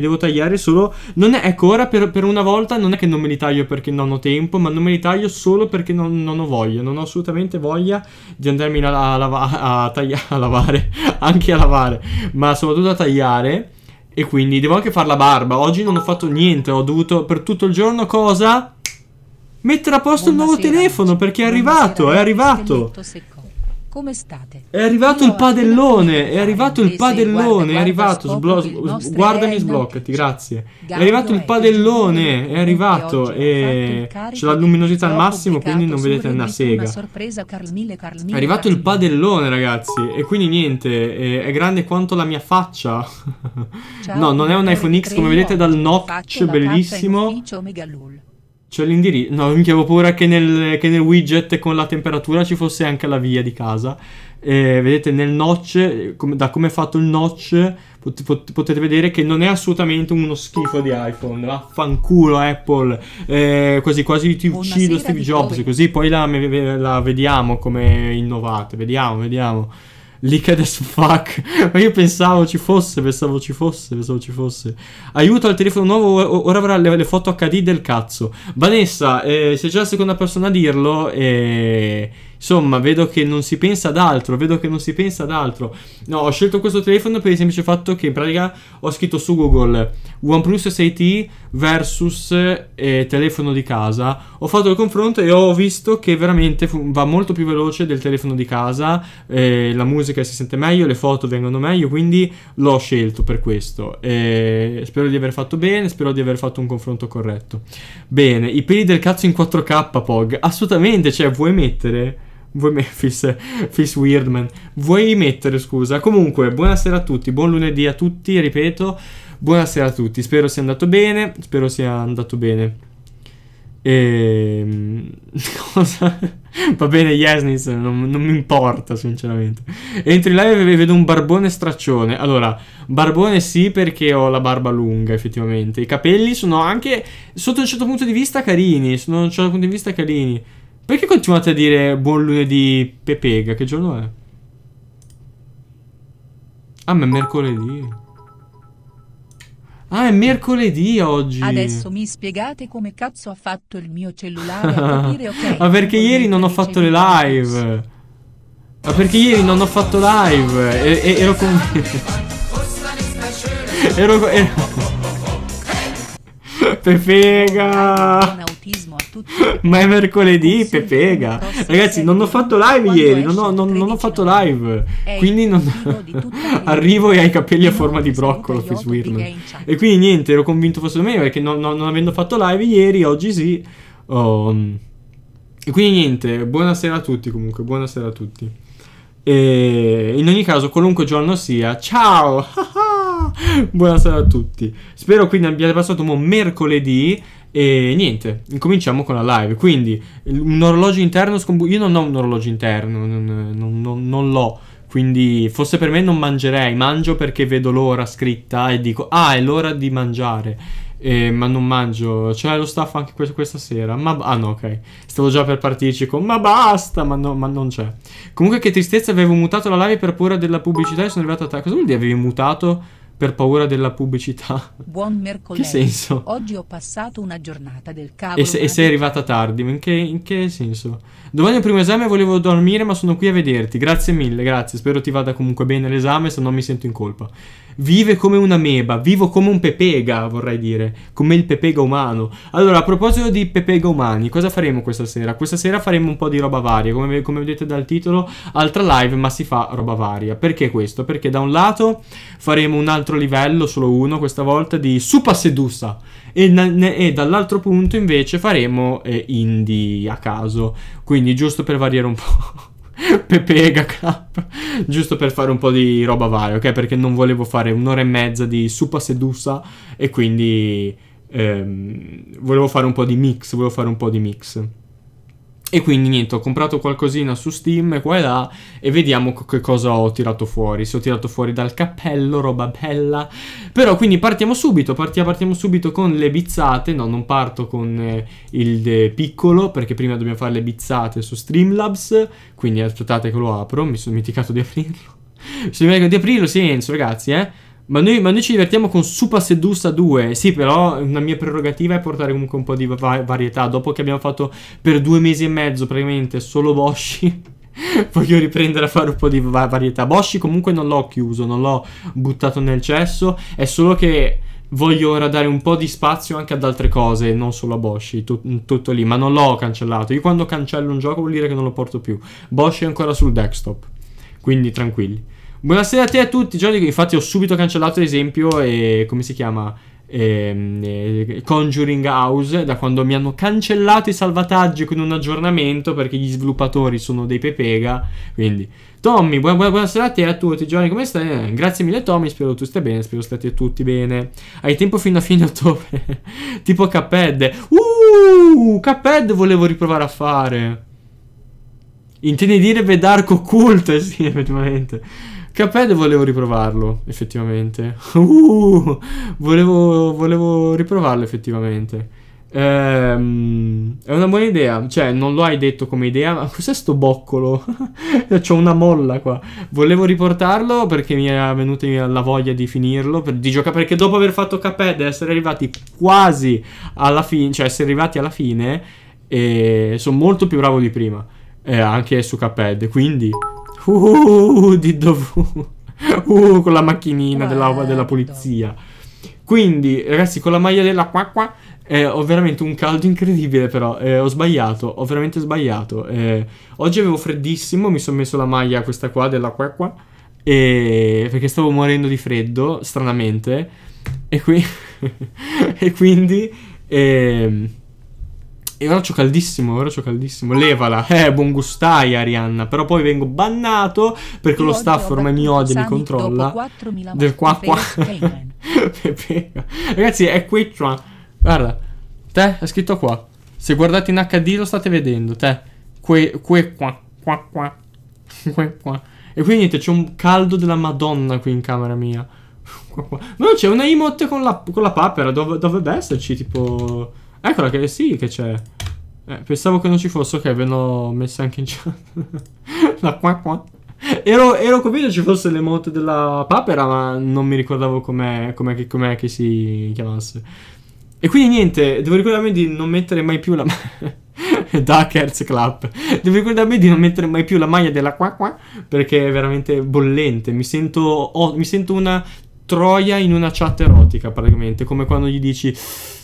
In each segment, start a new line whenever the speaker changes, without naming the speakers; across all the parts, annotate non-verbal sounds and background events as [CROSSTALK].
E devo tagliare solo... Non è... Ecco, ora per, per, una volta non è che non me li taglio perché non ho tempo, ma non me li taglio solo perché non, non ho voglia. Non ho assolutamente voglia di andarmi a, a, a, tagliare, a lavare, [LAUGHS] anche a lavare, ma soprattutto a tagliare. E quindi devo anche fare la barba. Oggi non ho fatto niente, ho dovuto per tutto il giorno cosa? Mettere a posto Buonasera. il nuovo telefono perché è arrivato, Buonasera. è arrivato.
Come state?
È arrivato Io il padellone, è arrivato il padellone, è arrivato, guardami sbloccati, grazie. È arrivato il padellone, è arrivato e c'è la luminosità al massimo, quindi non vedete una sega.
È arrivato
il padellone, ragazzi, e quindi niente, è, è grande quanto la mia faccia.
no, non è un iPhone X, come
vedete dal notch, bellissimo. C'è l'indirizzo. No, mi avevo paura che nel, che nel, widget con la temperatura ci fosse anche la via di casa. Eh, vedete nel notch, com da come è fatto il notch, pot pot potete vedere che non è assolutamente uno schifo di iPhone. Vaffanculo Apple, eh, così quasi ti uccido Steve Jobs. Così poi la, la vediamo come innovate. Vediamo, vediamo. Licked as fuck. Ma io pensavo ci fosse, pensavo ci fosse, pensavo ci fosse. Aiuto al telefono nuovo, ora avrà le, le foto HD del cazzo. Vanessa, eh, sei già la seconda persona a dirlo Eh... Insomma, vedo che non si pensa ad altro, vedo che non si pensa ad altro. No, ho scelto questo telefono per il semplice fatto che in pratica ho scritto su Google OnePlus 6T versus eh, telefono di casa. Ho fatto il confronto e ho visto che veramente va molto più veloce del telefono di casa, eh, la musica si sente meglio, le foto vengono meglio, quindi l'ho scelto per questo. Eh, spero di aver fatto bene, spero di aver fatto un confronto corretto. Bene, i peli del cazzo in 4K, Pog, assolutamente, cioè vuoi mettere... Vuoi Memphis, [LAUGHS] Fis Weirdman. Vuoi mettere, scusa. Comunque, buonasera a tutti, buon lunedì a tutti, ripeto. Buonasera a tutti, spero sia andato bene, spero sia andato bene. E... Ehm, [LAUGHS] cosa? Va bene Yesnis, non, non mi importa sinceramente. Entri live e vedo un barbone straccione. Allora, barbone sì perché ho la barba lunga effettivamente. I capelli sono anche, sotto un certo punto di vista, carini. Sono sotto un certo punto di vista carini. Perché continuate a dire buon lunedì Pepega? Che giorno è? Ah, ma è mercoledì. Ah, è mercoledì oggi. Adesso
mi spiegate come cazzo ha fatto il mio cellulare a capire, ok. [LAUGHS] Ma
perché ieri non ho fatto le live. Ma perché ieri non ho fatto live. E, e, ero con... [LAUGHS] ero... con... [LAUGHS] Pepega! erotismo a tutti. Ma è mercoledì, Pepega. Ragazzi, non ho fatto live ieri, non ho, non, non ho fatto live. Quindi non... [LAUGHS] arrivo e hai i capelli a forma di broccolo, E quindi niente, ero convinto fosse meglio perché non, non, non avendo fatto live ieri, oggi sì. Oh. E quindi niente, buonasera a tutti comunque, buonasera a tutti. E in ogni caso, qualunque giorno sia, ciao! [LAUGHS] Buonasera a tutti. Spero quindi abbiate passato un mercoledì. E niente, incominciamo con la live. Quindi, un orologio interno scombusto. Io non ho un orologio interno, non, non, non, non l'ho. Quindi, forse per me non mangerei. Mangio perché vedo l'ora scritta e dico, ah, è l'ora di mangiare. Eh, ma non mangio. C'è lo staff anche que- questa sera. Ma ah no, ok. Stavo già per partirci con ma basta, ma, no, ma non c'è. Comunque che tristezza, avevo mutato la live per paura della pubblicità e sono arrivato a te. Cosa vuol dire avevi mutato? per paura della pubblicità.
Buon mercoledì. Che senso? Oggi ho passato una giornata del cavolo. E, se,
e sei arrivata tardi, in che, in che, senso? Domani è il primo esame volevo dormire, ma sono qui a vederti. Grazie mille, grazie. Spero ti vada comunque bene l'esame, se no mi sento in colpa vive come una meba, vivo come un pepega, vorrei dire, come il pepega umano. Allora, a proposito di pepega umani, cosa faremo questa sera? Questa sera faremo un po' di roba varia, come, come vedete dal titolo, altra live, ma si fa roba varia. Perché questo? Perché da un lato faremo un altro livello, solo uno questa volta, di Supa Sedusa, e, e dall'altro punto invece faremo eh, indie a caso, quindi giusto per variare un po'. [LAUGHS] [LAUGHS] Pepega Club, giusto per fare un po' di roba varia, ok? Perché non volevo fare un'ora e mezza di Supa Sedusa e quindi ehm, volevo fare un po' di mix, volevo fare un po' di mix. E quindi niente, ho comprato qualcosina su Steam qua e là e vediamo che cosa ho tirato fuori. Se ho tirato fuori dal cappello, roba bella. Però quindi partiamo subito, partiamo, partiamo subito con le bizzate. No, non parto con eh, il eh, piccolo perché prima dobbiamo fare le bizzate su Streamlabs. Quindi aspettate che lo apro, mi sono dimenticato di aprirlo. [LAUGHS] mi sono dimenticato di aprirlo, silenzio ragazzi, eh. Ma noi, ma noi, ci divertiamo con Supa Sedusa 2. Sì, però una mia prerogativa è portare comunque un po' di va varietà. Dopo che abbiamo fatto per due mesi e mezzo praticamente solo Boshi, [LAUGHS] voglio riprendere a fare un po' di va varietà. Boshi comunque non l'ho chiuso, non l'ho buttato nel cesso. È solo che voglio ora dare un po' di spazio anche ad altre cose, non solo a Boshi, tu tutto lì. Ma non l'ho cancellato. Io quando cancello un gioco vuol dire che non lo porto più. Boshi è ancora sul desktop, quindi tranquilli. Buonasera a te e a tutti, Johnny. Infatti, ho subito cancellato, l'esempio. E come si chiama? Ehm, eh, Conjuring House da quando mi hanno cancellato i salvataggi con un aggiornamento perché gli sviluppatori sono dei pepega quindi Tommy buona, buona, buonasera a te e a tutti Johnny. come stai? Eh, grazie mille Tommy spero tu stia bene spero state tutti bene hai tempo fino a fine ottobre [LAUGHS] tipo Cuphead uh Cuphead volevo riprovare a fare intendi dire Vedarco Cult [LAUGHS] sì effettivamente Cuphead volevo riprovarlo, effettivamente. [LAUGHS] Uh, volevo, volevo riprovarlo, effettivamente. Ehm, è una buona idea. Cioè, non lo hai detto come idea, ma cos'è sto boccolo? [LAUGHS] C'ho una molla qua. Volevo riportarlo perché mi è venuta la voglia di finirlo, per, di giocare. Perché dopo aver fatto Cuphead, essere arrivati quasi alla fine, cioè essere arrivati alla fine, e sono molto più bravo di prima. Eh, anche su Cuphead, quindi... Uh, di dove? Uh, con la macchinina della, della, polizia. Quindi, ragazzi, con la maglia della qua qua eh, ho veramente un caldo incredibile, però eh, ho sbagliato, ho veramente sbagliato. Eh, oggi avevo freddissimo, mi sono messo la maglia questa qua della qua qua e... perché stavo morendo di freddo, stranamente. E, qui... [LAUGHS] e quindi... Ehm, e oraccio caldissimo, oraccio caldissimo. Levala. Eh, buon gustai, Arianna. Però poi vengo bannato perché lo staff ormai mi odia e mi controlla. Del qua qua. [LAUGHS] Ragazzi, è qui qua. Guarda. Te, è scritto qua. Se guardate in HD lo state vedendo. Te. Que, que qua. Qua qua. [LAUGHS] Que qua. E qui niente, c'è un caldo della madonna qui in camera mia. [LAUGHS] Qua qua. No, c'è una emote con la, con la papera. Dov dovrebbe esserci tipo... Eccola che sì che c'è. Eh, pensavo che non ci fosse, ok, ve l'ho messa anche in chat. [LAUGHS] La qua qua. Ero, ero convinto ci fosse l'emote della papera, ma non mi ricordavo com'è, com'è, com'è che si chiamasse. E quindi niente, devo ricordarmi di non mettere mai più la... Duckers [LAUGHS] Club. Devo ricordarmi di non mettere mai più la maglia della qua qua, perché è veramente bollente. Mi sento, oh, mi sento una troia in una chat erotica, praticamente, come quando gli dici...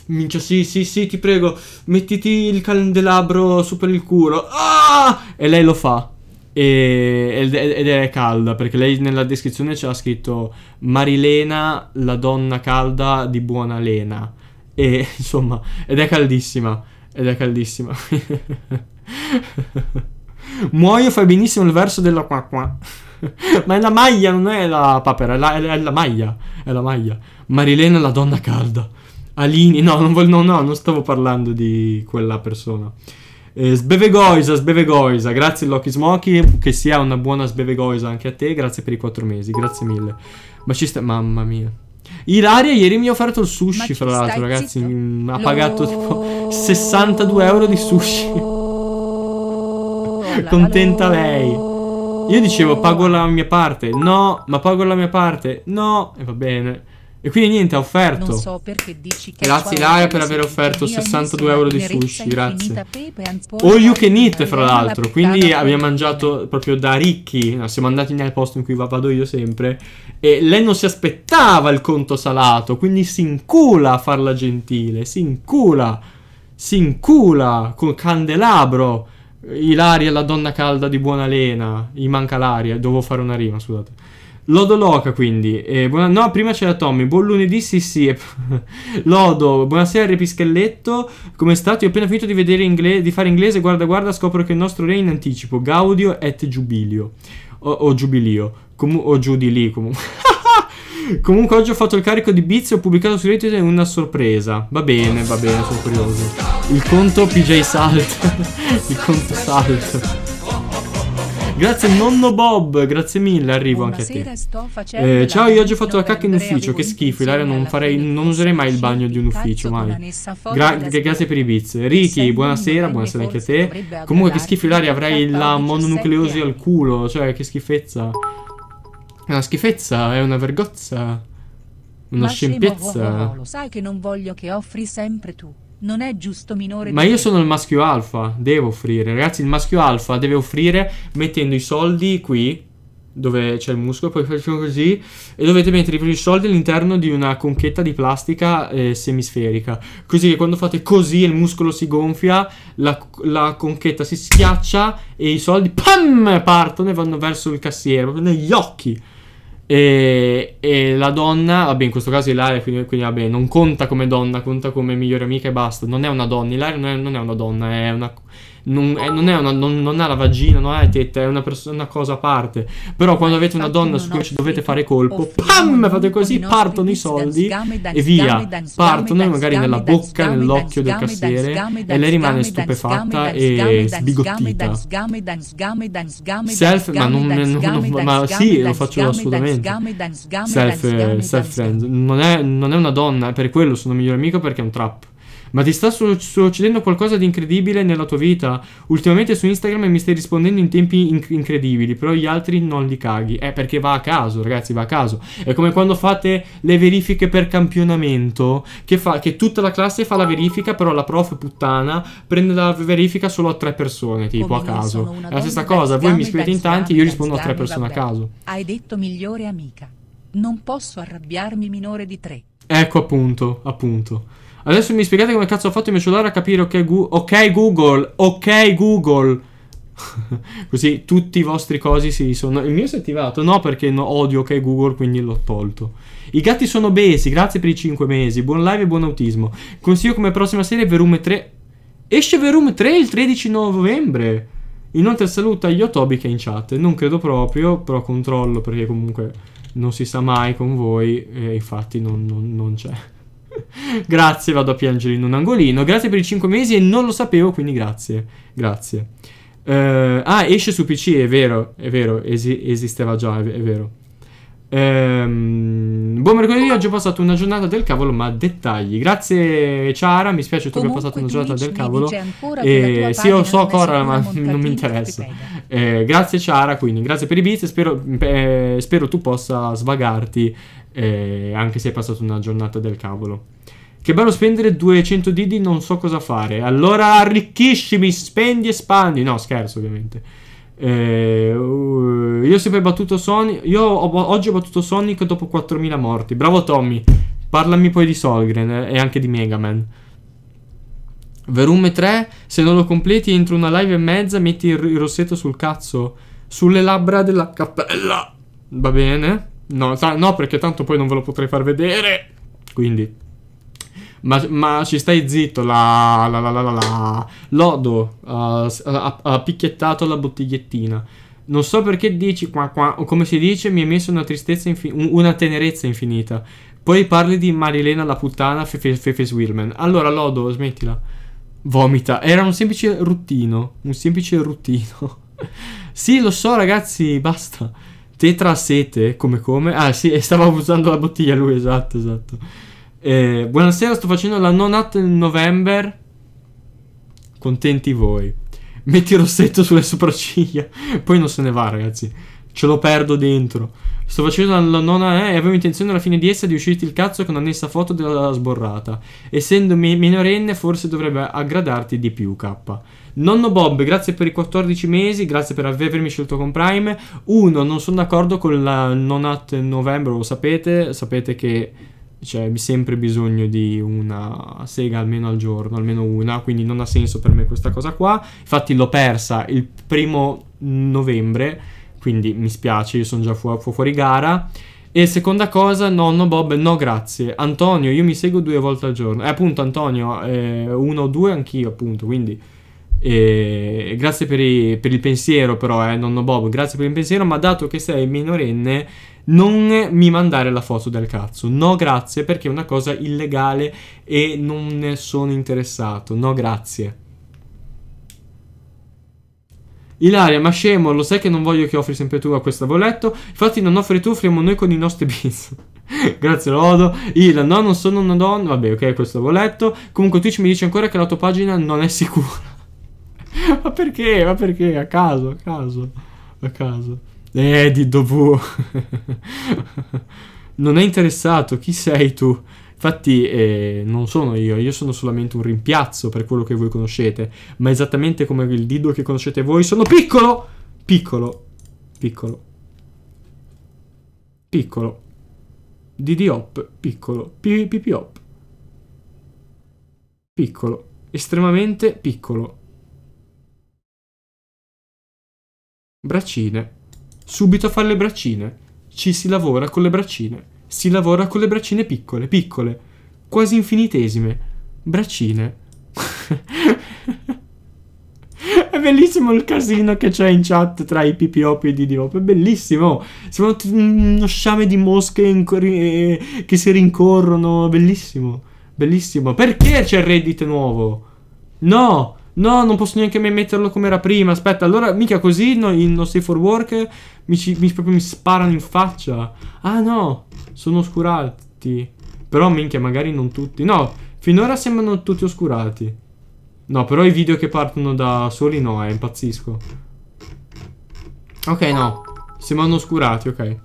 Minchia, sì, sì, sì, ti prego, mettiti il candelabro su per il culo. Ah! E lei lo fa. E, ed è calda, perché lei nella descrizione c'ha scritto Marilena, la donna calda di buona lena. E [LAUGHS] insomma, ed è caldissima. Ed è caldissima. [LAUGHS] Muoio, fai benissimo il verso della qua qua. [LAUGHS] Ma è la maglia, non è la papera, è la, è la maglia. È la maglia. Marilena, la donna calda. Alini, no, non, vol- no, no, non stavo parlando di quella persona. Eh, sbevegoisa, sbevegoisa, grazie Loki Smoky, che sia una buona sbevegoisa anche a te, grazie per i quattro mesi, grazie mille. Ma ci sta, mamma mia. Ilaria ieri mi ha offerto il sushi, fra l'altro, ragazzi, mh, mm, ha Lo... pagato tipo 62 euro di sushi. Lo... [LAUGHS] Contenta lei. Io dicevo pago la mia parte, no, ma pago la mia parte, no, e va bene. E quindi niente, ha offerto. Non so
perché dici che grazie Ilaria per aver offerto 62 euro di sushi, grazie.
All you can eat, fra l'altro. Quindi abbiamo mangiato proprio da ricchi. siamo andati nel posto in cui vado io sempre. E lei non si aspettava il conto salato, quindi si incula a farla gentile. Si incula. Si incula con candelabro. Ilaria la donna calda di buona lena. Gli manca l'aria, devo fare una rima, scusate. Lodo Loca quindi. Eh, buona... No, prima c'era Tommy. Buon lunedì, sì sì. [LAUGHS] Lodo, buonasera Repischelletto. Come è stato? Io ho appena finito di, vedere ingle... di fare inglese. Guarda, guarda, scopro che il nostro re è in anticipo. Gaudio et Giubilio. O, o Giubilio. Comu... o giù di lì comunque. [LAUGHS] comunque oggi ho fatto il carico di Biz e ho pubblicato su Reddit una sorpresa. Va bene, va bene, sono curioso. Il conto PJ Salt. [LAUGHS] il conto Salt. Grazie nonno Bob, grazie mille, arrivo anche a te. Eh, ciao, io oggi ho fatto la cacca in ufficio, che schifo, Ilaria, non, farei, non userei mai il bagno di un ufficio, mai. Gra grazie per i bits. Ricky, buonasera, buonasera anche a te. Comunque che schifo, Ilaria, avrei la mononucleosi al culo, cioè che schifezza. È una schifezza, è una vergozza. Una scempiezza. scemo, scempezza. Lo
sai che non voglio che offri sempre tu non è giusto minore. Ma io
sono il maschio alfa, devo offrire. Ragazzi, il maschio alfa deve offrire mettendo i soldi qui, dove c'è il muscolo, poi facciamo così, e dovete mettere i soldi all'interno di una conchetta di plastica eh, semisferica. Così che quando fate così il muscolo si gonfia, la, la conchetta si schiaccia e i soldi, pam, partono e vanno verso il cassiere, proprio negli occhi. E, e, la donna, vabbè in questo caso Ilaria quindi, quindi, vabbè non conta come donna, conta come migliore amica e basta, non è una donna, Ilaria non è, non è una donna, è una, non, è, non, è una, non, non, ha la vagina, non ha le tette, è una, perso- una cosa a parte. Però quando avete una donna su cui ci dovete fare colpo, pam, fate così, partono i soldi e via. Partono magari nella bocca, nell'occhio del cassiere e lei rimane stupefatta e
sbigottita. Self, ma non, non, ma sì, lo faccio assolutamente. Self,
self friend. Non è, non è una donna, per quello sono migliore amico perché è un trap. Ma ti sta succedendo qualcosa di incredibile nella tua vita? Ultimamente su Instagram mi stai rispondendo in tempi inc- incredibili, però gli altri non li caghi. Eh, perché va a caso, ragazzi, va a caso. È come quando fate le verifiche per campionamento, che, fa- che tutta la classe fa la verifica, però la prof puttana prende la verifica solo a tre persone, tipo come a caso. È la stessa cosa, voi mi scrivete in tanti, io rispondo a tre persone a caso. Hai
detto migliore amica. Non posso arrabbiarmi minore di tre.
Ecco appunto, appunto. Adesso mi spiegate come cazzo ho fatto il mio cellulare a capire ok, gu okay Google, ok Google. [LAUGHS] Così tutti i vostri cosi si sono... Il mio si è attivato? No, perché no, odio ok Google, quindi l'ho tolto. I gatti sono besi, grazie per i 5 mesi. Buon live e buon autismo. Consiglio come prossima serie Verume 3. Esce Verume 3 il 13 novembre. Inoltre saluta Yotobi che è in chat. Non credo proprio, però controllo perché comunque non si sa mai con voi. E infatti non, non, non c'è. [LAUGHS] grazie, vado a piangere in un angolino. Grazie per i 5 mesi e non lo sapevo, quindi grazie. Grazie. Uh, ah, esce su PC, è vero, è vero, esi- esisteva già, è, è vero. Um, buon mercoledì, oggi ho passato una giornata del cavolo, ma dettagli. Grazie Ciara, mi spiace tu che hai passato una giornata del cavolo. E eh, sì, io so Corra, ma non mi interessa. Eh, grazie Ciara, quindi grazie per i bits spero, eh, spero tu possa svagarti eh, anche se è passata una giornata del cavolo. Che bello spendere 200 Didi, non so cosa fare. Allora arricchiscimi, spendi e spandi. No, scherzo ovviamente. Eh, uh, io ho sempre battuto Sonic. Io ho, oggi ho battuto Sonic dopo 4000 morti. Bravo Tommy. Parlami poi di Solgren eh, e anche di Mega Man. Verum 3, se non lo completi entro una live e mezza metti il rossetto sul cazzo. Sulle labbra della cappella. Va bene? No, no, perché tanto poi non ve lo potrei far vedere. Quindi... Ma, ma ci stai zitto, la... la, la, la, la. Lodo uh, uh, ha, ha picchiettato la bottigliettina. Non so perché dici qua qua, o come si dice, mi hai messo una tristezza infinita, una tenerezza infinita. Poi parli di Marilena la puttana, Fefe, Fefe Swirman. Allora, Lodo, smettila. Vomita. Era un semplice ruttino. Un semplice ruttino. [LAUGHS] sì, lo so, ragazzi, basta. Tetra sete, come come? Ah sì, [LAUGHS] stavo usando la bottiglia lui, esatto, esatto. Eh, buonasera, sto facendo la non at novembre. Contenti voi. Metti il rossetto sulle sopracciglia. [LAUGHS] Poi non se ne va, ragazzi. Ce lo perdo dentro. Sto facendo la nona E eh, avevo intenzione alla fine di essa di uscirti il cazzo con annessa foto della sborrata. Essendo minorenne, forse dovrebbe aggradarti di più, K. Nonno Bob, grazie per i 14 mesi, grazie per avermi scelto con Prime. Uno, non sono d'accordo con la non at novembre, lo sapete, sapete che c'è sempre bisogno di una sega almeno al giorno, almeno una, quindi non ha senso per me questa cosa qua. Infatti l'ho persa il primo novembre, quindi mi spiace, io sono già fu- fu- fuori gara. E seconda cosa, nonno Bob, no grazie. Antonio, io mi seguo due volte al giorno. Eh appunto Antonio, eh, uno o due anch'io appunto, quindi e grazie per, i, per, il pensiero, però, eh, nonno Bob. Grazie per il pensiero. Ma dato che sei minorenne, non mi mandare la foto del cazzo. No, grazie, perché è una cosa illegale e non ne sono interessato. No, grazie. Ilaria, ma scemo, lo sai che non voglio che offri sempre tu a questo voletto? Infatti non offri tu, offriamo noi con i nostri [LAUGHS] bis. Grazie Rodo. Il no, non sono una donna. Vabbè, ok, questo voletto. Comunque Twitch mi dice ancora che la tua pagina non è sicura. [LAUGHS] Ma perché? Ma perché? A caso, a caso, a caso. Eh, di Dobu. [LAUGHS] non è interessato, chi sei tu? Infatti eh, non sono io, io sono solamente un rimpiazzo per quello che voi conoscete, ma esattamente come il Dido che conoscete voi, sono piccolo! Piccolo, piccolo, piccolo, Didiop, piccolo, Pipiop, piccolo, estremamente piccolo. Braccine. Subito a fare le braccine. Ci si lavora con le braccine. Si lavora con le braccine piccole, piccole. Quasi infinitesime. Braccine. [LAUGHS] È bellissimo il casino che c'è in chat tra i PPOP e i DDOP. È bellissimo. Sembra mm, uno sciame di mosche eh, che si rincorrono. Bellissimo. Bellissimo. Perché c'è il Reddit nuovo? No! No, non posso neanche mai metterlo come era prima. Aspetta, allora mica così no, in No Safe for Work mi, ci, mi, proprio mi sparano in faccia. Ah no, sono oscurati. Però minchia, magari non tutti. No, finora sembrano tutti oscurati. No, però i video che partono da soli no, è eh, impazzisco. Ok, no. Sembrano oscurati, ok.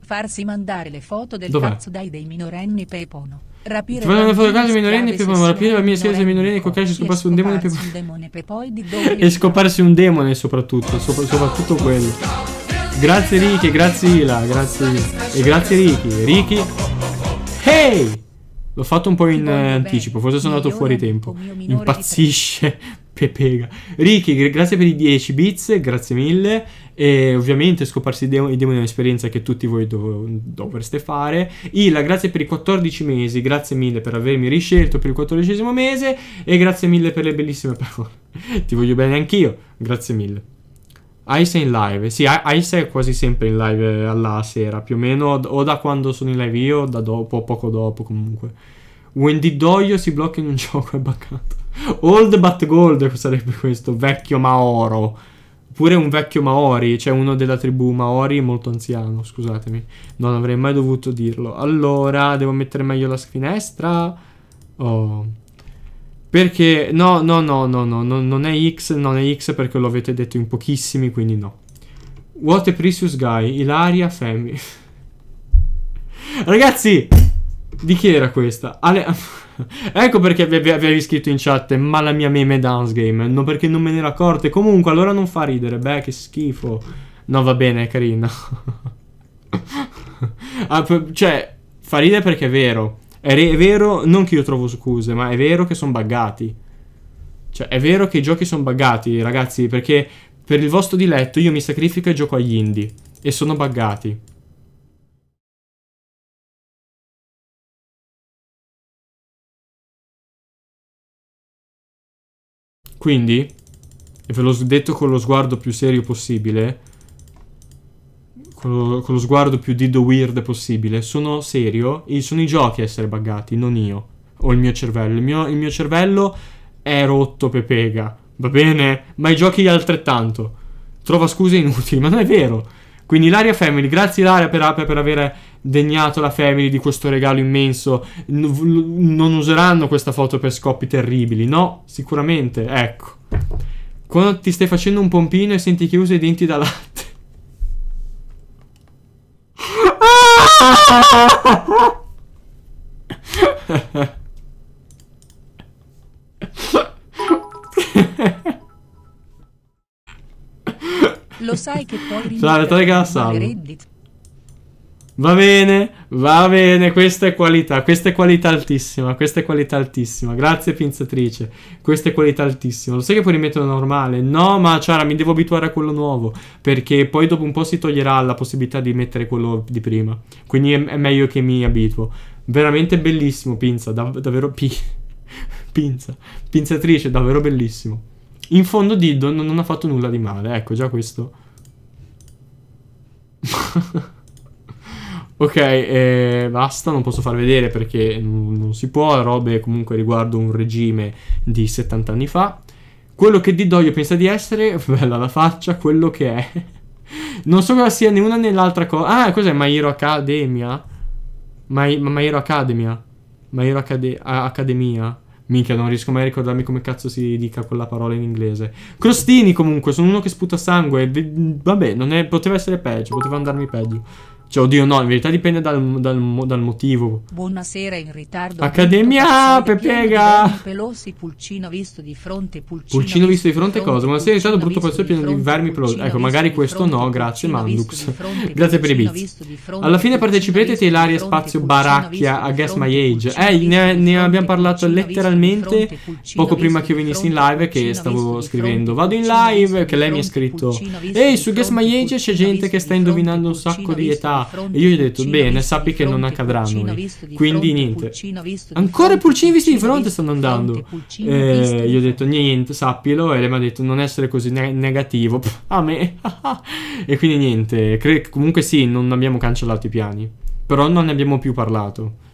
Farsi mandare le foto del Dov'è? cazzo dai dei minorenni pepono. Rapire Volevano fotografare minorenni per poi rapire bambini schiere
minorenni con cash e scoparsi un demone per poi. [LAUGHS] e scoparsi un demone soprattutto, sopra, soprattutto quello. Grazie Ricky, grazie Ila, grazie E grazie Ricky, Ricky. Hey! L'ho fatto un po' in eh, anticipo, forse sono andato fuori tempo. Impazzisce. [LAUGHS] Pepega. Ricky, grazie per i 10 bits, grazie mille e ovviamente scoparsi i demoni, i demoni è un'esperienza che tutti voi dov- dovreste fare. Ila, grazie per i 14 mesi, grazie mille per avermi riscelto per il 14 mese e grazie mille per le bellissime parole. [LAUGHS] Ti voglio bene anch'io, grazie mille. è in live, sì, Aisa è quasi sempre in live eh, alla sera, più o meno, o da quando sono in live io, o da dopo, poco dopo comunque. Wendy Doio si blocca in un [LAUGHS] gioco, è baccato. Old but gold sarebbe questo, vecchio ma oro pure un vecchio Maori, cioè uno della tribù Maori molto anziano, scusatemi. Non avrei mai dovuto dirlo. Allora, devo mettere meglio la finestra? Oh. Perché, no, no, no, no, no, no, non è X, non è X perché lo avete detto in pochissimi, quindi no. What a precious guy, Ilaria Femi. [LAUGHS] Ragazzi, di chi era questa? Ale... [LAUGHS] [LAUGHS] ecco perché vi, avevi scritto in chat, ma la mia meme è game No, perché non me ne ero accorto. comunque, allora non fa ridere. Beh, che schifo. No, va bene, è carino. [LAUGHS] Ah, cioè, fa ridere perché è vero. È, è, vero, non che io trovo scuse, ma è vero che sono buggati. Cioè, è vero che i giochi sono buggati, ragazzi, perché per il vostro diletto io mi sacrifico e gioco agli indie. E sono buggati. Quindi, e ve l'ho detto con lo sguardo più serio possibile, con lo, con lo sguardo più dido weird possibile, sono serio, sono i giochi a essere buggati, non io, o il mio cervello. Il mio, il mio cervello è rotto pepega, va bene? Ma i giochi altrettanto. Trova scuse inutili, ma non è vero. Quindi Laria Family, grazie Laria per, per, per aver degnato la Family di questo regalo immenso. non useranno questa foto per scopi terribili. No, sicuramente, ecco. Quando ti stai facendo un pompino e senti che usa i denti da latte.
Lo sai che poi... Ciao, Reddit.
Va bene, va bene, questa è qualità, questa è qualità altissima, questa è qualità altissima. Grazie pinzatrice, questa è qualità altissima. Lo sai che puoi rimettere normale? No, ma Ciara, mi devo abituare a quello nuovo, perché poi dopo un po' si toglierà la possibilità di mettere quello di prima. Quindi è, è meglio che mi abituo. Veramente bellissimo, pinza, dav davvero... Pi [LAUGHS] pinza, pinzatrice, davvero bellissimo. In fondo Diddo non, non ha fatto nulla di male, ecco, già questo... [LAUGHS] Ok, eh, basta, non posso far vedere perché non, non si può, robe comunque riguardo un regime di 70 anni fa. Quello che Di Doio pensa di essere, [LAUGHS] bella la faccia, quello che è. [LAUGHS] non so cosa sia né una né l'altra cosa. Ah, cos'è My Hero Academia? My, My Hero Academia? My Hero Acad Academia? Minchia, non riesco mai a ricordarmi come cazzo si dica quella parola in inglese. Crostini comunque, sono uno che sputa sangue. Vabbè, non è, poteva essere peggio, poteva andarmi peggio. Cioè, oddio, no, in verità dipende dal, dal, dal motivo.
Buonasera in ritardo. Accademia, Pepega! Pelosi, pulcino visto di fronte, pulcino, pulcino
visto, visto di fronte, fronte cosa? Buonasera diciamo, in ritardo, brutto pezzo pieno di vermi pelosi. Ecco, magari questo no, grazie Mandux. [LAUGHS] grazie per i bits. Alla fine partecipate a Ilaria Spazio Baracchia a Guess My Age. Eh, ne, ne abbiamo parlato letteralmente poco prima che io venissi in live che stavo scrivendo. Vado in live, che lei mi ha scritto. Ehi, su Guess My Age c'è gente che sta indovinando un sacco di età. E io gli ho detto, bene, sappi che non accadrà Quindi niente. Ancora i pulcini visti di fronte stanno andando. E eh, gli ho detto, niente, sappilo. E lei mi ha detto, non essere così ne negativo. Pff, [LAUGHS] a me. [LAUGHS] e quindi niente. Cre comunque sì, non abbiamo cancellato i piani. Però non ne abbiamo più parlato.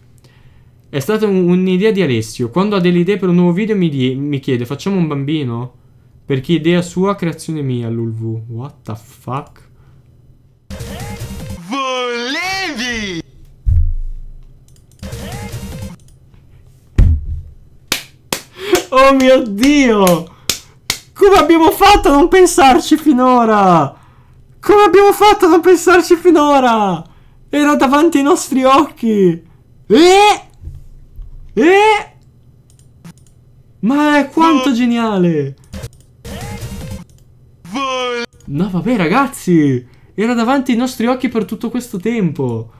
È stata un'idea di Alessio. Quando ha delle idee per un nuovo video mi, mi chiede, facciamo un bambino? Perché idea sua, creazione mia, l'ULV. What the fuck? Oh mio Dio! Come abbiamo fatto a non pensarci finora? Come abbiamo fatto a non pensarci finora? Era davanti ai nostri occhi! Eh! Eh! Ma è quanto geniale! No vabbè ragazzi! Era davanti ai nostri occhi per tutto questo tempo!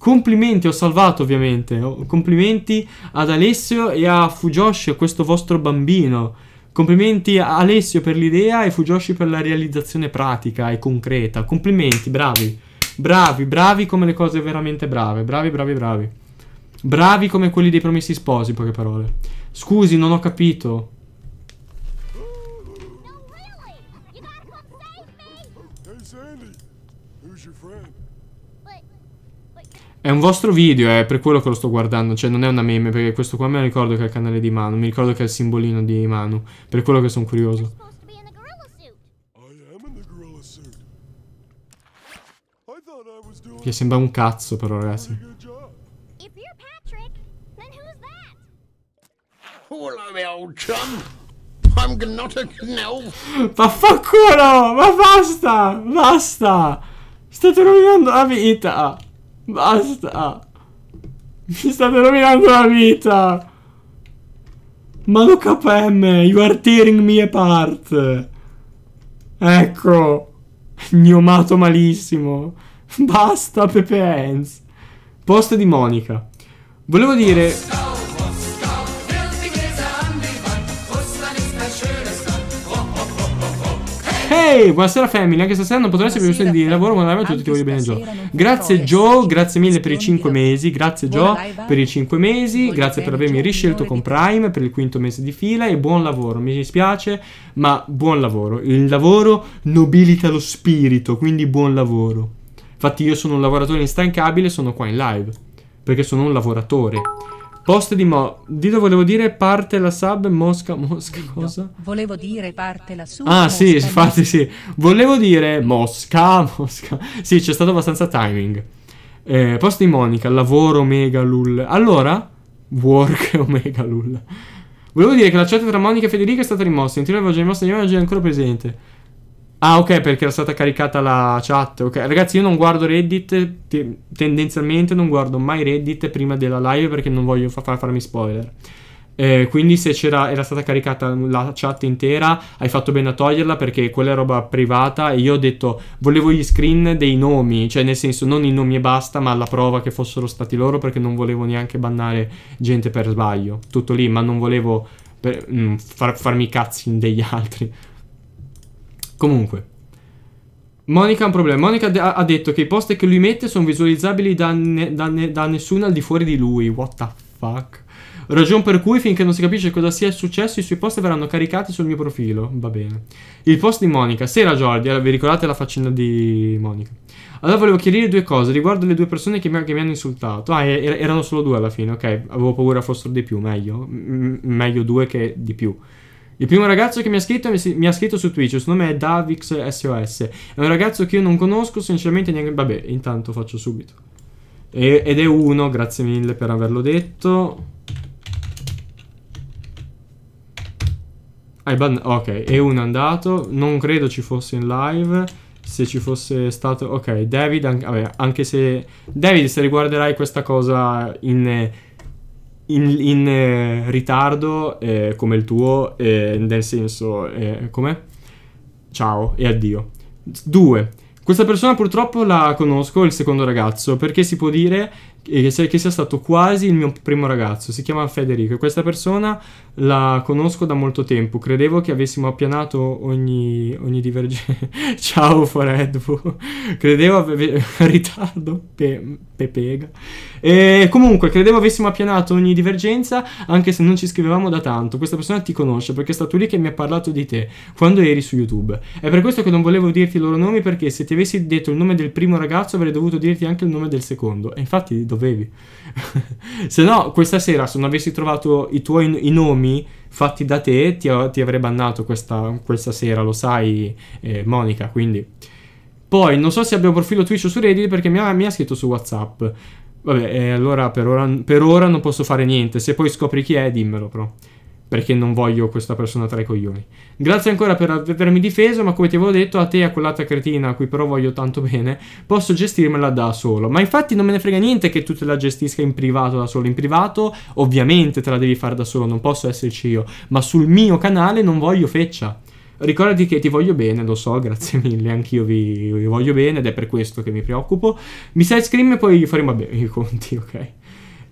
Complimenti, ho salvato ovviamente. Complimenti ad Alessio e a Fujoshi, questo vostro bambino. Complimenti a Alessio per l'idea e Fujoshi per la realizzazione pratica e concreta. Complimenti, bravi. Bravi, bravi come le cose veramente brave. Bravi, bravi, bravi. Bravi come quelli dei promessi sposi, poche parole. Scusi, non ho capito. È un vostro video, è per quello che lo sto guardando, cioè non è una meme, perché questo qua me lo ricordo che è il canale di Manu, mi ricordo che è il simbolino di Manu, per quello che sono curioso. Che sembra un cazzo però, ragazzi. Ma fa culo, Ma basta! Basta! State rovinando la vita! Basta. Mi state rovinando la vita. Ma lo KM, you are tearing me apart. Ecco. Gnomato malissimo. Basta, Pepe Hans. Post di Monica. Volevo dire... Hey, buonasera family, anche stasera non potrò essere più presente di lavoro, ma veramente tutti ti voglio bene Joe. Grazie Joe, grazie mille per i 5 mesi, grazie Joe per i 5 mesi, grazie per avermi riscelto con Prime per il quinto mese di fila e buon lavoro, mi dispiace, ma buon lavoro. Il lavoro nobilita lo spirito, quindi buon lavoro. Infatti io sono un lavoratore instancabile, sono qua in live, perché sono un lavoratore. Post di Mo. Dito volevo dire parte la sub Mosca Mosca Dito. cosa?
Volevo dire parte la sub. Ah mosca, sì, infatti sì.
Volevo dire Mosca [LAUGHS] Mosca. Sì, c'è stato abbastanza timing. Eh, post di Monica, lavoro Omega lul. Allora, work Omega [LAUGHS] lul. Volevo dire che la chat tra Monica e Federica è stata rimossa. In teoria avevo già rimossa io, oggi è ancora presente. Ah, ok, perché era stata caricata la chat. Ok, ragazzi, io non guardo Reddit. Te tendenzialmente non guardo mai Reddit prima della live perché non voglio fa farmi spoiler. Eh, quindi, se era stata caricata la chat intera, hai fatto bene a toglierla perché quella è roba privata. E io ho detto, volevo gli screen dei nomi, cioè nel senso non i nomi e basta, ma la prova che fossero stati loro perché non volevo neanche bannare gente per sbaglio. Tutto lì, ma non volevo per, mh, mm, far farmi i cazzi degli [LAUGHS] altri. Comunque, Monica ha un problema. Monica de- ha detto che i post che lui mette sono visualizzabili da, ne- da, ne- da nessuno al di fuori di lui. What the fuck? Ragion per cui finché non si capisce cosa sia successo i suoi post verranno caricati sul mio profilo. Va bene. Il post di Monica. Sera Jordi, vi ricordate la faccenda di Monica? Allora volevo chiarire due cose riguardo le due persone che mi, che mi hanno insultato. Ah, er- erano solo due alla fine, ok. Avevo paura fossero di più, meglio. M- meglio due che di più. Il primo ragazzo che mi ha scritto mi ha scritto su Twitch, il suo nome è Davix SOS. È un ragazzo che io non conosco, sinceramente neanche... Vabbè, intanto faccio subito. E, ed è uno, grazie mille per averlo detto. Ah, ok, è uno andato. Non credo ci fosse in live. Se ci fosse stato... Ok, David, an vabbè, anche se... David, se riguarderai questa cosa in in, in eh, ritardo eh, come il tuo, eh, nel senso, eh, come? Ciao e addio. Due, questa persona purtroppo la conosco, il secondo ragazzo, perché si può dire che sia, che sia stato quasi il mio primo ragazzo. Si chiama Federico e questa persona la conosco da molto tempo. Credevo che avessimo appianato ogni, ogni divergenza. [LAUGHS] Ciao Foredbo. Credevo ave- [LAUGHS] ritardo pe- pepega. E comunque credevo avessimo appianato ogni divergenza anche se non ci scrivevamo da tanto. Questa persona ti conosce perché è stato lì che mi ha parlato di te quando eri su YouTube. È per questo che non volevo dirti i loro nomi perché se ti avessi detto il nome del primo ragazzo avrei dovuto dirti anche il nome del secondo. E infatti dovrei dovevi. [LAUGHS] Se no, questa sera, se non avessi trovato i tuoi i nomi fatti da te, ti, ti avrei bannato questa, questa, sera, lo sai, eh, Monica. Quindi. Poi, non so se abbiamo profilo Twitch o su Reddit perché mi ha, mi ha scritto su WhatsApp. Vabbè, eh, allora per ora, per ora non posso fare niente. Se poi scopri chi è, dimmelo, però perché non voglio questa persona tra i coglioni. Grazie ancora per avermi difeso, ma come ti avevo detto, a te e a quell'altra cretina a cui però voglio tanto bene, posso gestirmela da solo. Ma infatti non me ne frega niente che tu te la gestisca in privato da solo. In privato, ovviamente te la devi fare da solo, non posso esserci io. Ma sul mio canale non voglio feccia. Ricordati che ti voglio bene, lo so, grazie [LAUGHS] mille, anch'io vi, vi voglio bene ed è per questo che mi preoccupo. Mi sai scrivere e poi faremo bene i conti, ok?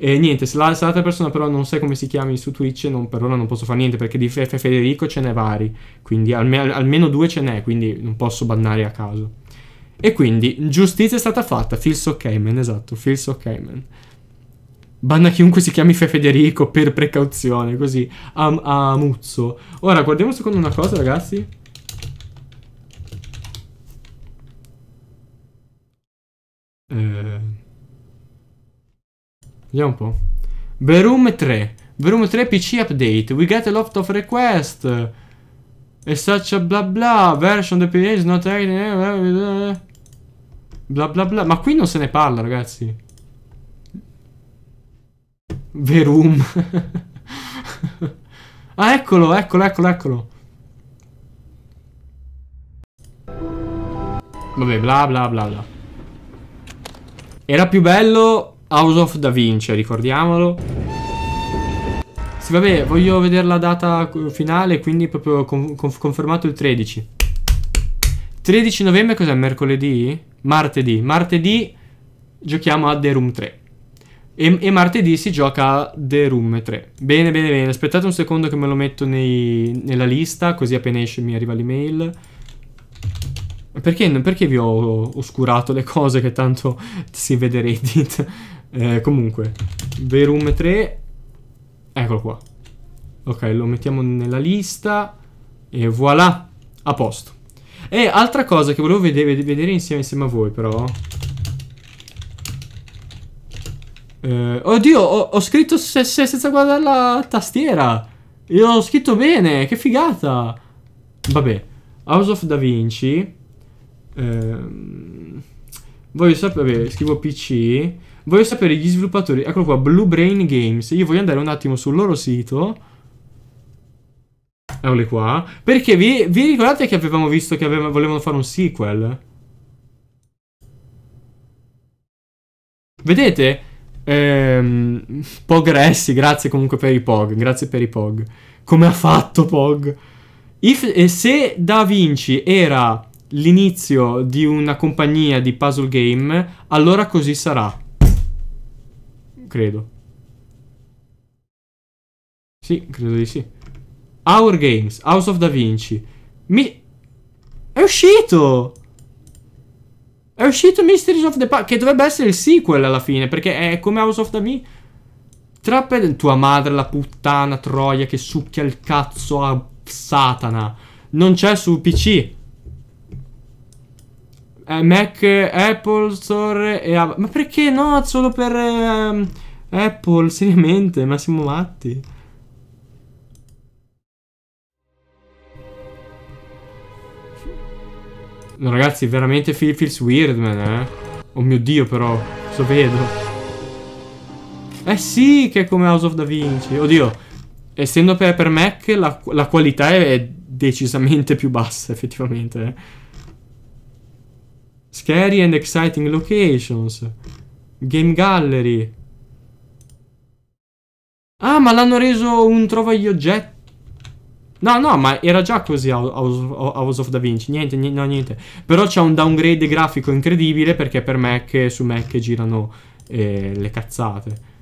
E niente, se, la, se l'altra persona però non sai come si chiami su Twitch, non, per ora non posso fare niente perché di F. Federico ce n'è vari, quindi alme, almeno due ce n'è, quindi non posso bannare a caso. E quindi giustizia è stata fatta, feels okay man, esatto, feels okay man. Banna chiunque si chiami Fe Federico per precauzione, così, a, a muzzo. Ora, guardiamo un secondo una cosa ragazzi. Eh... Vediamo un po'. Verum 3. Verum 3 PC update. We get a lot of requests. E such a bla bla. Version the PC is not active. Eh, eh, eh. Bla bla bla. Ma qui non se ne parla, ragazzi. Verum. [LAUGHS] ah, eccolo, eccolo, eccolo, eccolo. Vabbè, bla bla bla bla. Era più bello House of Da Vinci, ricordiamolo. Sì, vabbè, voglio vedere la data finale, quindi proprio conf confermato il 13. 13 novembre cos'è? Mercoledì? Martedì. Martedì giochiamo a The Room 3. E, e, martedì si gioca a The Room 3. Bene, bene, bene. Aspettate un secondo che me lo metto nei, nella lista, così appena esce mi arriva l'email. Perché, perché vi ho oscurato le cose che tanto si vede Reddit? Eh, comunque, Verum 3, eccolo qua. Ok, lo mettiamo nella lista e voilà, a posto. E altra cosa che volevo vedere, vedere insieme, insieme, a voi però... Eh, oddio, ho, ho scritto se, se senza guardare la tastiera. Io l'ho scritto bene, che figata. Vabbè, House of Da Vinci. Ehm, voglio sapere, vabbè, scrivo PC. Voglio sapere gli sviluppatori. Eccolo qua, Blue Brain Games. Io voglio andare un attimo sul loro sito. Eccole qua. Perché vi, vi ricordate che avevamo visto che avevamo, volevano fare un sequel? Vedete? Ehm, Pog grazie comunque per i Pog. Grazie per i Pog. Come ha fatto Pog? If, eh, se Da Vinci era l'inizio di una compagnia di puzzle game, allora così sarà. Credo. Sì, credo di sì. Our Games, House of Da Vinci. Mi... È uscito! È uscito Mysteries of the Past, che dovrebbe essere il sequel alla fine, perché è come House of Da Vinci. Trapped... Tua madre, la puttana troia che succhia il cazzo a Satana. Non c'è su PC eh, Mac, Apple Store e Amazon. Ma perché no? Solo per ehm, Apple, seriamente? Ma siamo matti. No, ragazzi, veramente feel, feels weird, man, eh. Oh mio Dio, però. Lo vedo. Eh sì, che è come House of Da Vinci. Oddio, essendo per, per Mac, la, la qualità è decisamente più bassa, effettivamente. Eh. Scary and exciting locations. Game gallery. Ah, ma l'hanno reso un trova gli oggetti. No, no, ma era già così House of Da Vinci. Niente, niente, no, niente. Però c'è un downgrade grafico incredibile perché per Mac su Mac girano eh, le cazzate.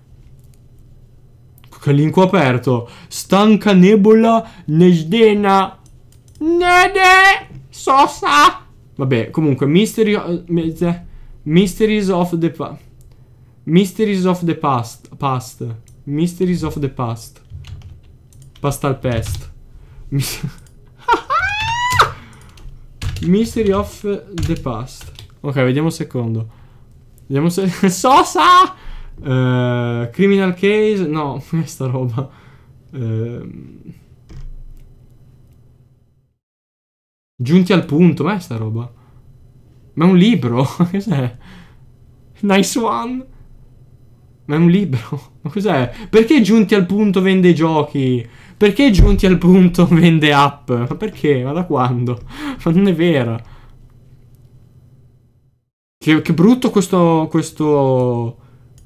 L'inco aperto. Stanca nebola nesdena. Nede sosa. Vabbè, comunque, mystery, eh, Mysteries of the Past. Mysteries of the Past. Past. Mysteries of the Past. Pastal Pest. [LAUGHS] Mystery of the Past. Ok, vediamo un secondo. Vediamo se... [LAUGHS] Sosa! Uh, criminal Case. No, [LAUGHS] questa roba. Ehm... Uh... Giunti al punto, ma è sta roba? Ma è un libro? [LAUGHS] cos'è? Nice one? Ma è un libro? [LAUGHS] Ma cos'è? Perché giunti al punto vende giochi? Perché giunti al punto [LAUGHS] vende app? Ma perché? Ma da quando? Ma non è vero. Che, che brutto questo... questo...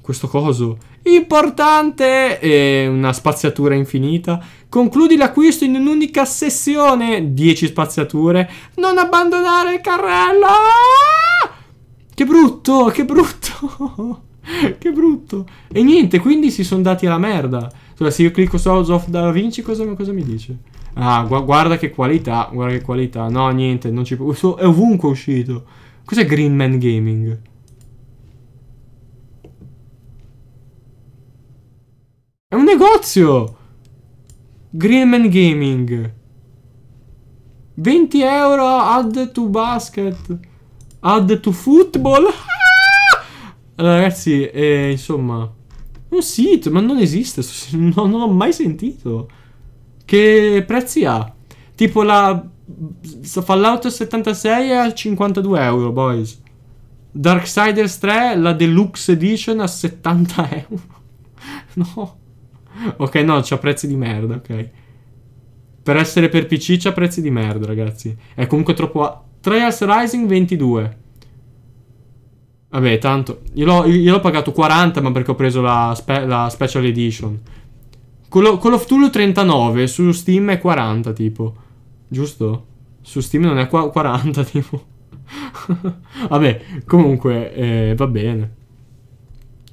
questo coso. Importante e una spaziatura infinita. Concludi l'acquisto in un'unica sessione. 10 spaziature. Non abbandonare il carrello. Che brutto, che brutto. [LAUGHS] che brutto. E niente, quindi si sono dati alla merda. Cioè, se io clicco su House of Da Vinci, cosa, cosa mi dice? Ah, gu guarda che qualità, guarda che qualità. No, niente, non ci... È ovunque uscito. Cos'è Green Man Gaming? È un negozio! Greenman Gaming. 20 euro add to basket. Add to football. Ah! Allora ragazzi, eh, insomma... Un sito, ma non esiste, [LAUGHS] non, ho mai sentito. Che prezzi ha? Tipo la Fallout 76 è a 52 euro, boys. Darksiders 3, la Deluxe Edition a 70 euro. [LAUGHS] no ok, no, c'ha prezzi di merda, ok. Per essere per PC c'ha prezzi di merda, ragazzi. È comunque troppo... A- Trials Rising 22. Vabbè, tanto... Io l'ho, io l'ho pagato 40, ma perché ho preso la, spe- la Special Edition. Call of Duty 39, su Steam è 40, tipo. Giusto? Su Steam non è 40, [LAUGHS] tipo. Vabbè, comunque, eh, va bene.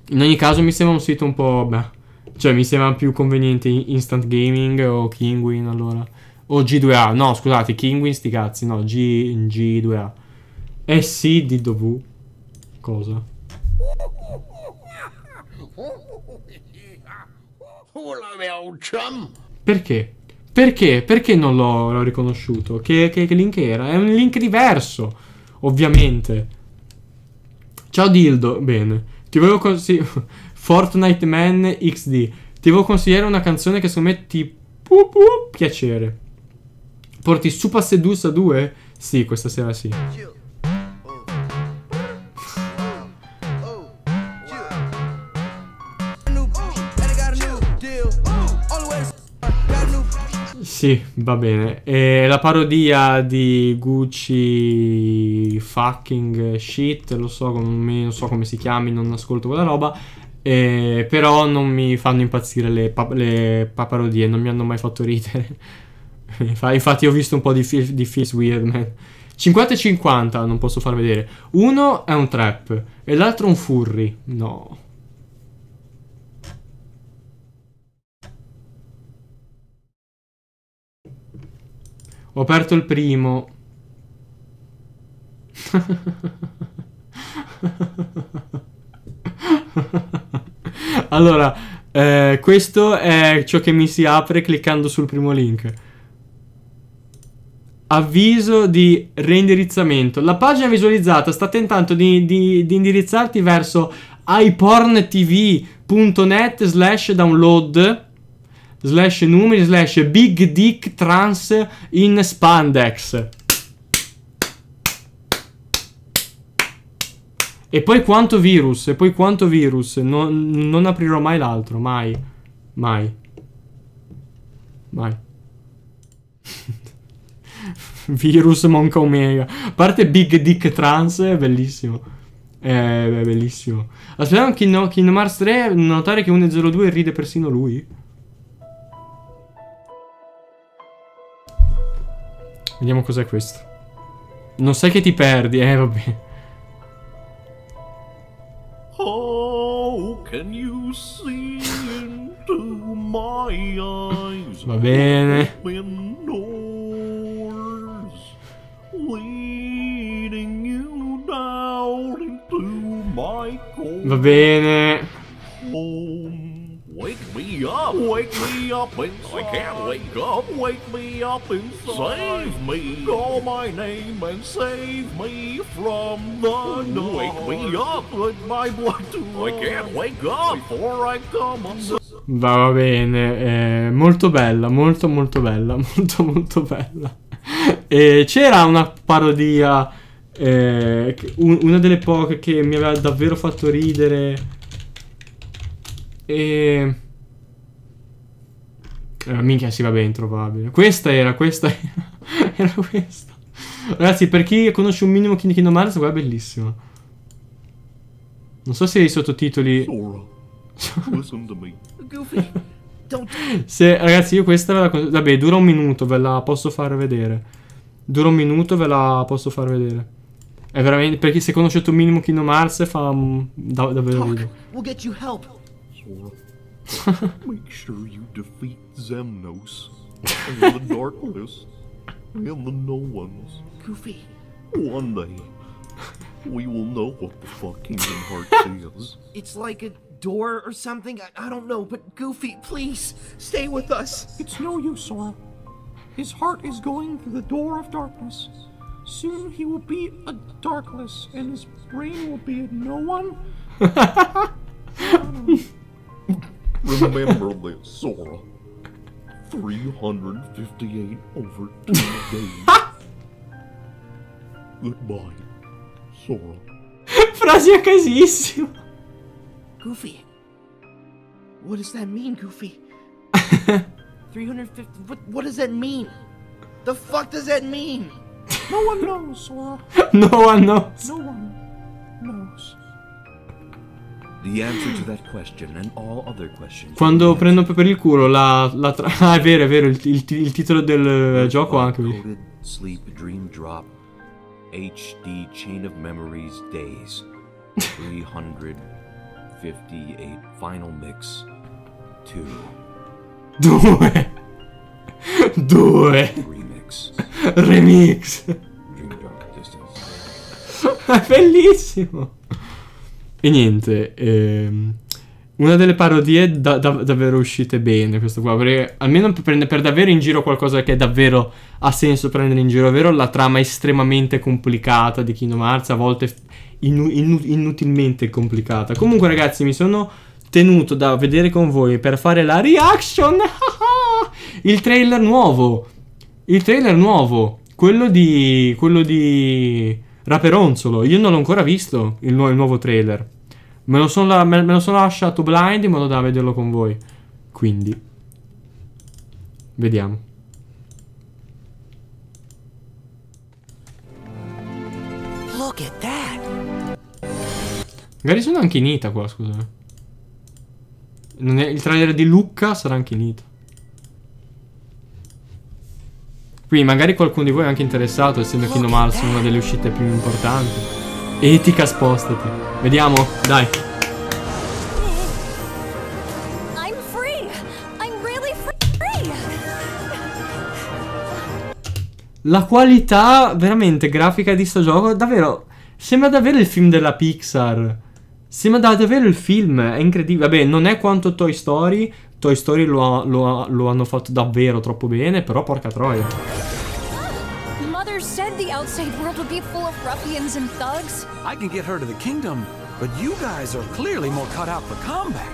In ogni caso mi sembra un sito un po'... Beh. Cioè, mi sembra più conveniente Instant Gaming o Kinguin allora. O G2A. No, scusate, Kinguin sti cazzi. No, G, G2A. Eh sì, DW. Cosa? Perché? Perché? Perché non l'ho riconosciuto? Che, che, che link era? È un link diverso, ovviamente. Ciao Dildo. Bene. Ti volevo consigliare... [LAUGHS] Fortnite Man XD. Ti devo consigliare una canzone che secondo me ti può piacere. Porti Super Sedusa 2? Sì, questa sera sì. Sì, va bene. E la parodia di Gucci fucking shit, lo so, non so come si chiami, non ascolto quella roba, eh, però non mi fanno impazzire le, pa- le paparodie, non mi hanno mai fatto ridere. [LAUGHS] Infatti ho visto un po' di, fi- di Feels Weird Man. 50 e 50, non posso far vedere. Uno è un trap e l'altro un furry. No. Ho aperto il primo. [LAUGHS] allora, eh, questo è ciò che mi si apre cliccando sul primo link. Avviso di reindirizzamento. La pagina visualizzata sta tentando di, di, di indirizzarti verso iporntv.net slash download slash numeri slash big dick trans in spandex. E poi quanto virus, e poi quanto virus. Non, non aprirò mai l'altro, mai. Mai. Mai. [LAUGHS] virus Monca Omega. A parte Big Dick Trans, è bellissimo. Eh, è bellissimo. Aspettiamo Kingdom, Kingdom Hearts 3, notare che 1.02 ride persino lui. Vediamo cos'è questo. Non sai che ti perdi, eh vabbè.
Oh, can you see into my eyes? Va bene. Open doors, leading you down into my cold. Va
bene.
Home. Wake me up! Wake me up inside! I can't wake up! Wake me up inside! Save me! Call my name and save me from the night! Wake me up! Let my blood to I can't wake up before I come on
Va bene, eh, molto bella, molto molto bella, [LAUGHS] molto molto bella. e c'era una parodia, eh, una delle poche che mi aveva davvero fatto ridere e... Eh, minchia, si va ben Questa era, questa era, [LAUGHS] era questa. Ragazzi, per chi conosce un minimo Kingdom Hearts, qua è bellissima. Non so se i sottotitoli... [LAUGHS] se, ragazzi, io questa ve la... Vabbè, dura un minuto, ve la posso far vedere. Dura un minuto, ve la posso far vedere. È veramente... Per chi se conoscete un minimo Kingdom Hearts, fa... Da, davvero ridere.
We'll for. [LAUGHS] Make sure you defeat Zemnos and the Darkless and the No Ones. Goofy. One day, we will know what the fuck Kingdom Hearts [LAUGHS] is.
It's like a door or something. I, I, don't know, but Goofy, please stay with us. It's no use, Sora. His heart is
going to the door of darkness. Soon he will be a darkless, and his brain will be a no one. [LAUGHS] Remember this, Sora. 358 over two [LAUGHS] days. Goodbye, Sora.
Frase a Goofy. What does that mean, Goofy? [LAUGHS] 350. What, what does that mean? The fuck does that mean? No one knows, Sora. [LAUGHS] no one knows. No one knows.
Quando prendo per il culo la, la tra... [LAUGHS] Ah, è vero, è vero, il, il, il titolo del gioco anche lì.
Sleep Dream Drop HD Chain of Memories Days 358 Final Mix 2 2 2 Remix
Remix È [LAUGHS] bellissimo e niente, ehm, una delle parodie da, da, davvero uscite bene, questo qua, perché almeno per, prendere, per davvero in giro qualcosa che davvero ha senso prendere in giro, è vero la trama estremamente complicata di Kingdom Hearts, a volte inu, inu, inutilmente complicata. Comunque ragazzi, mi sono tenuto da vedere con voi per fare la reaction, [LAUGHS] il trailer nuovo, il trailer nuovo, quello di... quello di... Raperonzolo, io non l'ho ancora visto il, nu- il nuovo trailer. Me lo sono la- son lasciato blind in modo da vederlo con voi. Quindi, vediamo.
Look at that.
Magari sono anche in Ita qua, scusami. il trailer di Lucca sarà anche in Ita. Qui magari qualcuno di voi è anche interessato, essendo Kingdom Hearts una delle uscite più importanti. Etica, spostati. Vediamo, dai. La qualità veramente grafica di sto gioco, davvero, sembra davvero il film della Pixar. Sembra davvero il film, è incredibile. Vabbè, non è quanto Toy Story, Toy Story lo, ha, lo, ha, lo hanno fatto davvero troppo bene, però porca troia.
Mother said the outside world would be full of ruffians and thugs. I can get her to the kingdom, but you guys are clearly more cut out for combat.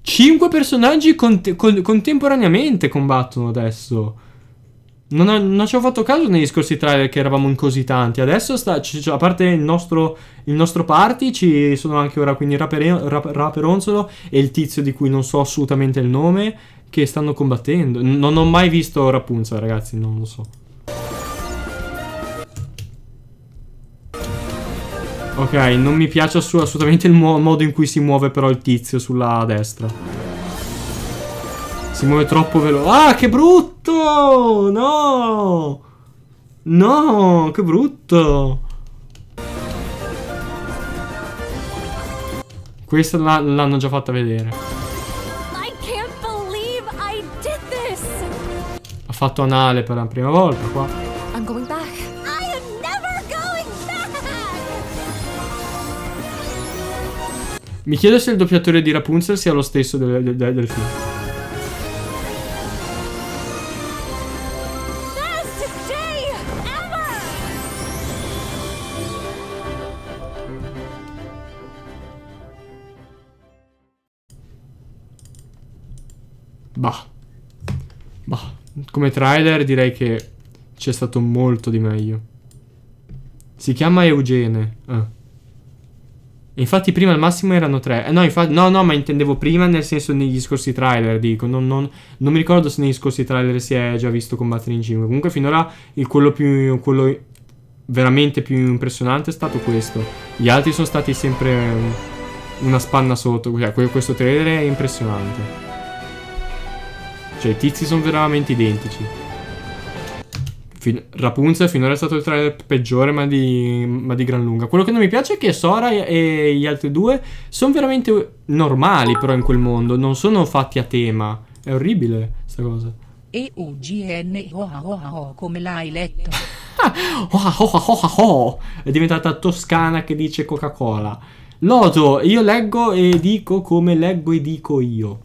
Cinque personaggi con contemporaneamente combattono adesso. Non, ho, non, ci ho fatto caso negli scorsi trailer che eravamo in così tanti. Adesso, sta, a parte il nostro, il nostro, party, ci sono anche ora quindi rapere, rap, Raperonzolo e il tizio di cui non so assolutamente il nome che stanno combattendo. Non ho mai visto Rapunzel, ragazzi, non lo so. Ok, non mi piace assolutamente il modo in cui si muove però il tizio sulla destra. Si muove troppo veloce. Ah, che brutto! No! No, che brutto! Questa l'hanno già fatta vedere. Ha fatto anale per la prima volta qua. I'm going back. I am never going back. Mi chiedo se il doppiatore di Rapunzel sia lo stesso del, del, del film. Bah. Bah. Come trailer direi che c'è stato molto di meglio. Si chiama Eugene. Ah. Infatti prima al massimo erano tre. Eh, no, infatti, no, no, ma intendevo prima nel senso negli scorsi trailer, dico. Non, non, non mi ricordo se negli scorsi trailer si è già visto combattere in 5. Comunque finora il, quello più... quello veramente più impressionante è stato questo. Gli altri sono stati sempre mm, una spanna sotto. Cioè, questo trailer è impressionante. Cioè i tizi sono veramente identici. Fin Rapunzel finora è stato il trailer peggiore ma di, ma di, gran lunga. Quello che non mi piace è che Sora e gli altri due sono veramente normali però in quel mondo. Non sono fatti a tema. È orribile sta cosa.
E U G N O A O O come l'hai letto? [LAUGHS]
È diventata toscana che dice Coca-Cola. Loto, io leggo e dico come leggo e dico io.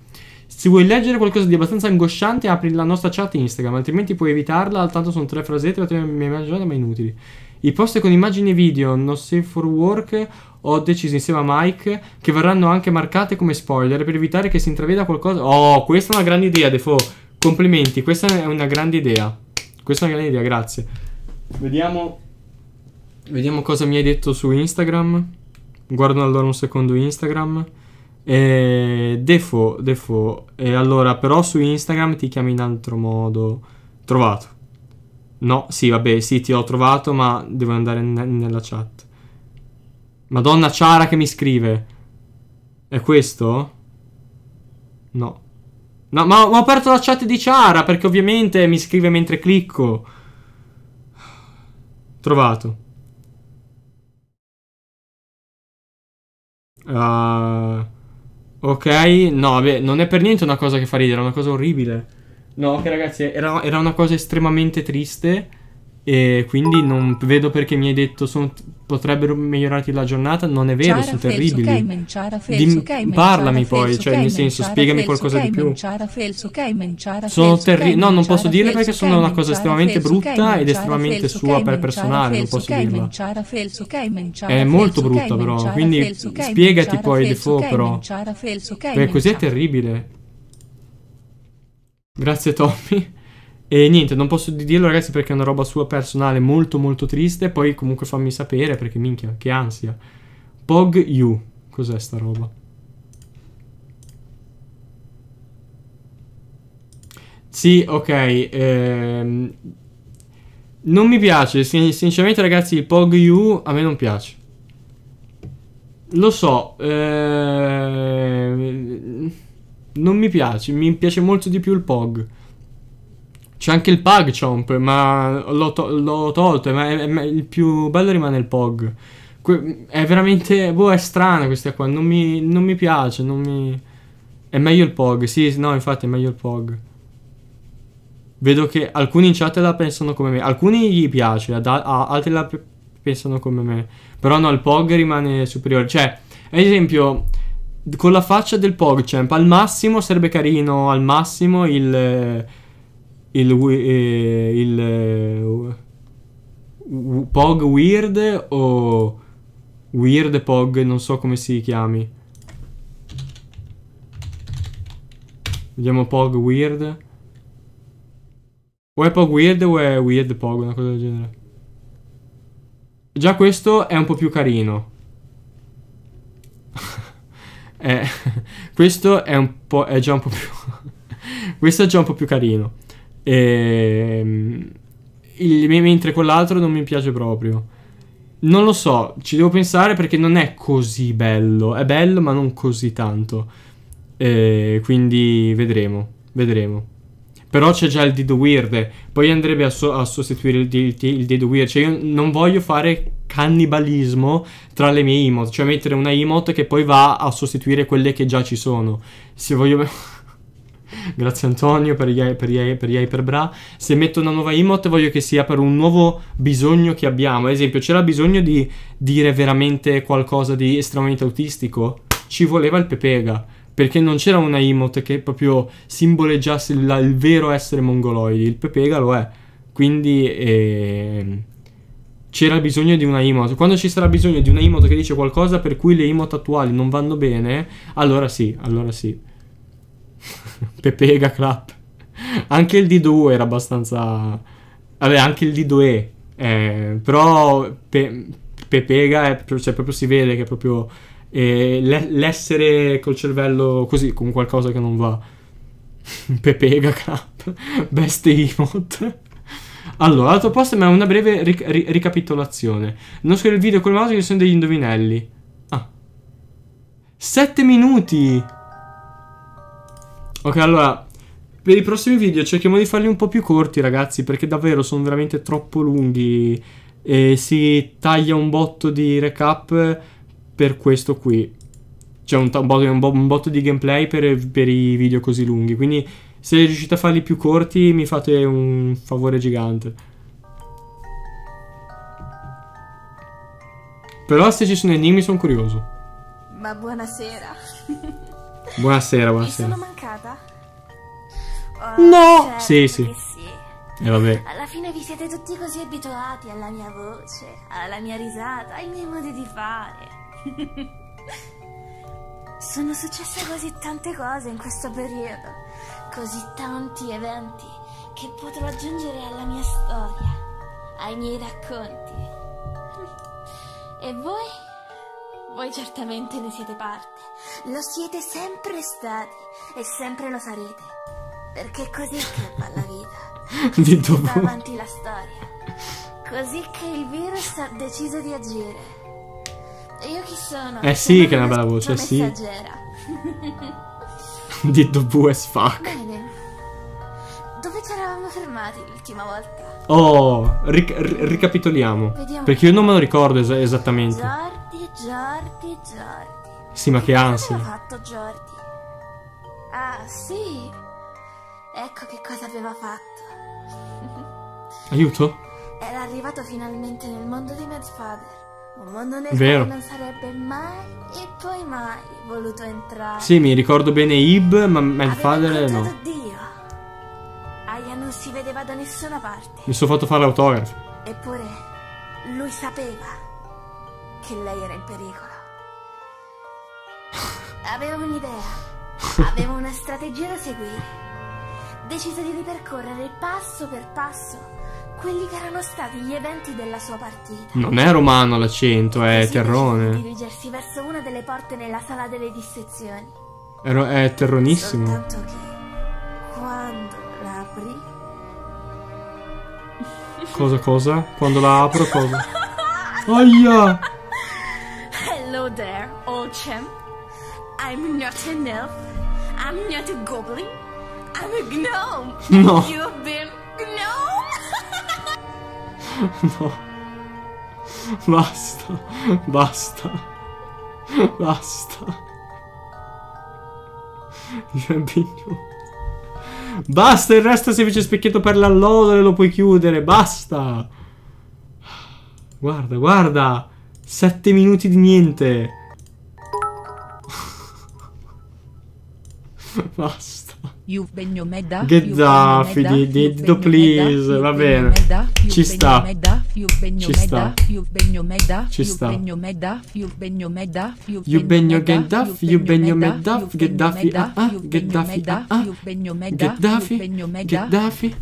Se vuoi leggere qualcosa di abbastanza angosciante, apri la nostra chat Instagram, altrimenti puoi evitarla, altanto sono tre frasette o tre immaginate ma inutili. I post con immagini e video, non safe for work, ho deciso insieme a Mike che verranno anche marcate come spoiler per evitare che si intraveda qualcosa. Oh, questa è una grande idea, Defoe. Complimenti, questa è una grande idea. Questa è una grande idea, grazie. Vediamo Vediamo cosa mi hai detto su Instagram. Guardo allora un secondo Instagram. E Defo, Defo. E allora, però su Instagram ti chiami in altro modo. Trovato. No, sì, vabbè, sì, ti ho trovato, ma devo andare ne- nella chat. Madonna Ciara che mi scrive. È questo? No. No, ma ho, ma ho aperto la chat di Ciara perché ovviamente mi scrive mentre clicco. Trovato. Ah... Uh... Ok, no, vabbè, non è per niente una cosa che fa ridere, è una cosa orribile. No, ok ragazzi, era, era una cosa estremamente triste. E quindi non vedo perché mi hai detto sono, potrebbero migliorarti la giornata. Non è vero, sono terribili. parlami poi, cioè nel senso, spiegami qualcosa di più.
Sono terribili. No,
non posso dire perché sono una cosa estremamente brutta ed estremamente sua per personale, non posso dirlo.
È molto brutta però, quindi spiegati poi Defoe però. Perché così è
terribile. Grazie Tommy. E niente, non posso dirlo ragazzi perché è una roba sua personale molto molto triste, poi comunque fammi sapere perché minchia, che ansia. Pog You, cos'è sta roba? Sì, ok, ehm... non mi piace, sin sinceramente ragazzi il Pog You a me non piace. Lo so, ehm... non mi piace, mi piace molto di più il Pog. C'è anche il Pug ma l'ho, to tolto, ma è, è, il più bello rimane il Pog. Que è veramente, boh, è strana questa qua, non mi, non mi piace, non mi... È meglio il Pog, sì, no, infatti è meglio il Pog. Vedo che alcuni in chat la pensano come me, alcuni gli piace, altri la pensano come me. Però no, il Pog rimane superiore. Cioè, ad esempio, con la faccia del PogChamp al massimo sarebbe carino, al massimo il il, eh, il eh, Pog Weird o Weird Pog, non so come si chiami. Vediamo Pog Weird. O è Pog Weird o è Weird Pog, una cosa del genere. Già questo è un po' più carino. [LAUGHS] eh, [LAUGHS] questo è, è già un po' più... [LAUGHS] questo è già un po' più carino. E, ehm, il, mentre quell'altro non mi piace proprio. Non lo so, ci devo pensare perché non è così bello. È bello, ma non così tanto. E, eh, quindi vedremo, vedremo. Però c'è già il Did Weird. Poi andrebbe a, so- a sostituire il, D- il Did Weird. Cioè, io non voglio fare cannibalismo tra le mie emote. Cioè, mettere una emote che poi va a sostituire quelle che già ci sono. Se voglio. [LAUGHS] Grazie Antonio per gli, per, gli, per gli hyperbra. Se metto una nuova emote voglio che sia per un nuovo bisogno che abbiamo. Ad esempio, c'era bisogno di dire veramente qualcosa di estremamente autistico? Ci voleva il pepega. Perché non c'era una emote che proprio simboleggiasse il, il, vero essere mongoloidi. Il pepega lo è. Quindi... Eh c'era bisogno di una emote. Quando ci sarà bisogno di una emote che dice qualcosa per cui le emote attuali non vanno bene, allora sì, allora sì. Pepega Clap. [LAUGHS] Anche il D2 era abbastanza... Vabbè, anche il D2. Eh, però pe... Pepega, è, cioè, proprio si vede che è proprio eh, l'essere col cervello così, con qualcosa che non va. [LAUGHS] Pepega Clap. [LAUGHS] Best emote. Allora, l'altro posto ma è una breve ric ri ricapitolazione. Non scrivo il video con il mouse, che sono degli indovinelli. Ah. 7 minuti! Ok, allora, per i prossimi video cerchiamo di farli un po' più corti, ragazzi, perché davvero sono veramente troppo lunghi. E si taglia un botto di recap per questo qui. Cioè un, un, un botto di gameplay per, per i video così lunghi. Quindi se riuscite a farli più corti mi fate un favore gigante. Però se ci sono enigmi sono curioso.
Ma buonasera. [LAUGHS]
Buonasera, buonasera. Mi sono
mancata? Oh, no! Certo sì, sì. sì.
E eh, vabbè. Alla
fine vi siete tutti così abituati alla mia voce, alla mia risata, ai miei modi di fare. [LAUGHS] sono successe così tante cose in questo periodo, così tanti eventi che potrò aggiungere alla mia storia, ai miei racconti. [LAUGHS] E voi? Voi certamente ne siete parte. Lo siete sempre stati e sempre lo sarete. Perché così che va la vita. [LAUGHS] Di dopo. Va avanti la storia. Così che il virus ha deciso di agire. E io chi sono? Eh sì, che è una bella voce, una sì. [LAUGHS]
Di dopo as fuck. Bene. Dove ci eravamo fermati l'ultima volta? Oh, ric ricapitoliamo. Vediamo. Perché io non me lo ricordo es esattamente.
Giordi, Giordi, Giordi.
Sì, ma che ansia. Cosa
fatto Jordi? Ah, sì. Ecco che cosa aveva fatto. [LAUGHS] Aiuto? Era arrivato finalmente nel mondo di Madfather. Un mondo nel Vero. quale non sarebbe mai e poi mai voluto entrare. Sì,
mi ricordo bene Ib, ma Madfather no.
Dio. Aya non si vedeva da nessuna parte.
Mi sono fatto fare l'autografo.
Eppure lui sapeva che lei era in pericolo. Avevo un'idea. [LAUGHS] Avevo una strategia da seguire. Decise di ripercorrere passo per passo quelli che erano stati gli eventi della sua partita. Non è romano
l'accento, è Così terrone. Di
dirigersi verso una delle porte nella sala delle dissezioni.
È, è terronissimo. Soltanto che
quando la apri.
Cosa, cosa? Quando la apro, cosa? [LAUGHS] Aia!
Hello there, old champ. I'm not an elf. I'm not a goblin. I'm a gnome. No. You've been gnome.
[LAUGHS] no. Basta. Basta. Basta. You've been gnome. Basta, il resto fece specchietto per l'allodole lo puoi chiudere, basta. Guarda, guarda. Sette minuti di niente. Basta.
Gheddafi, Diddo please, va bene. Ci sta. Ci sta. Ci sta.
Yubegno Gheddafi, Yubegno Meddaf, Gheddafi ah ah, Gheddafi ah
ah, Gheddafi,
Gheddafi.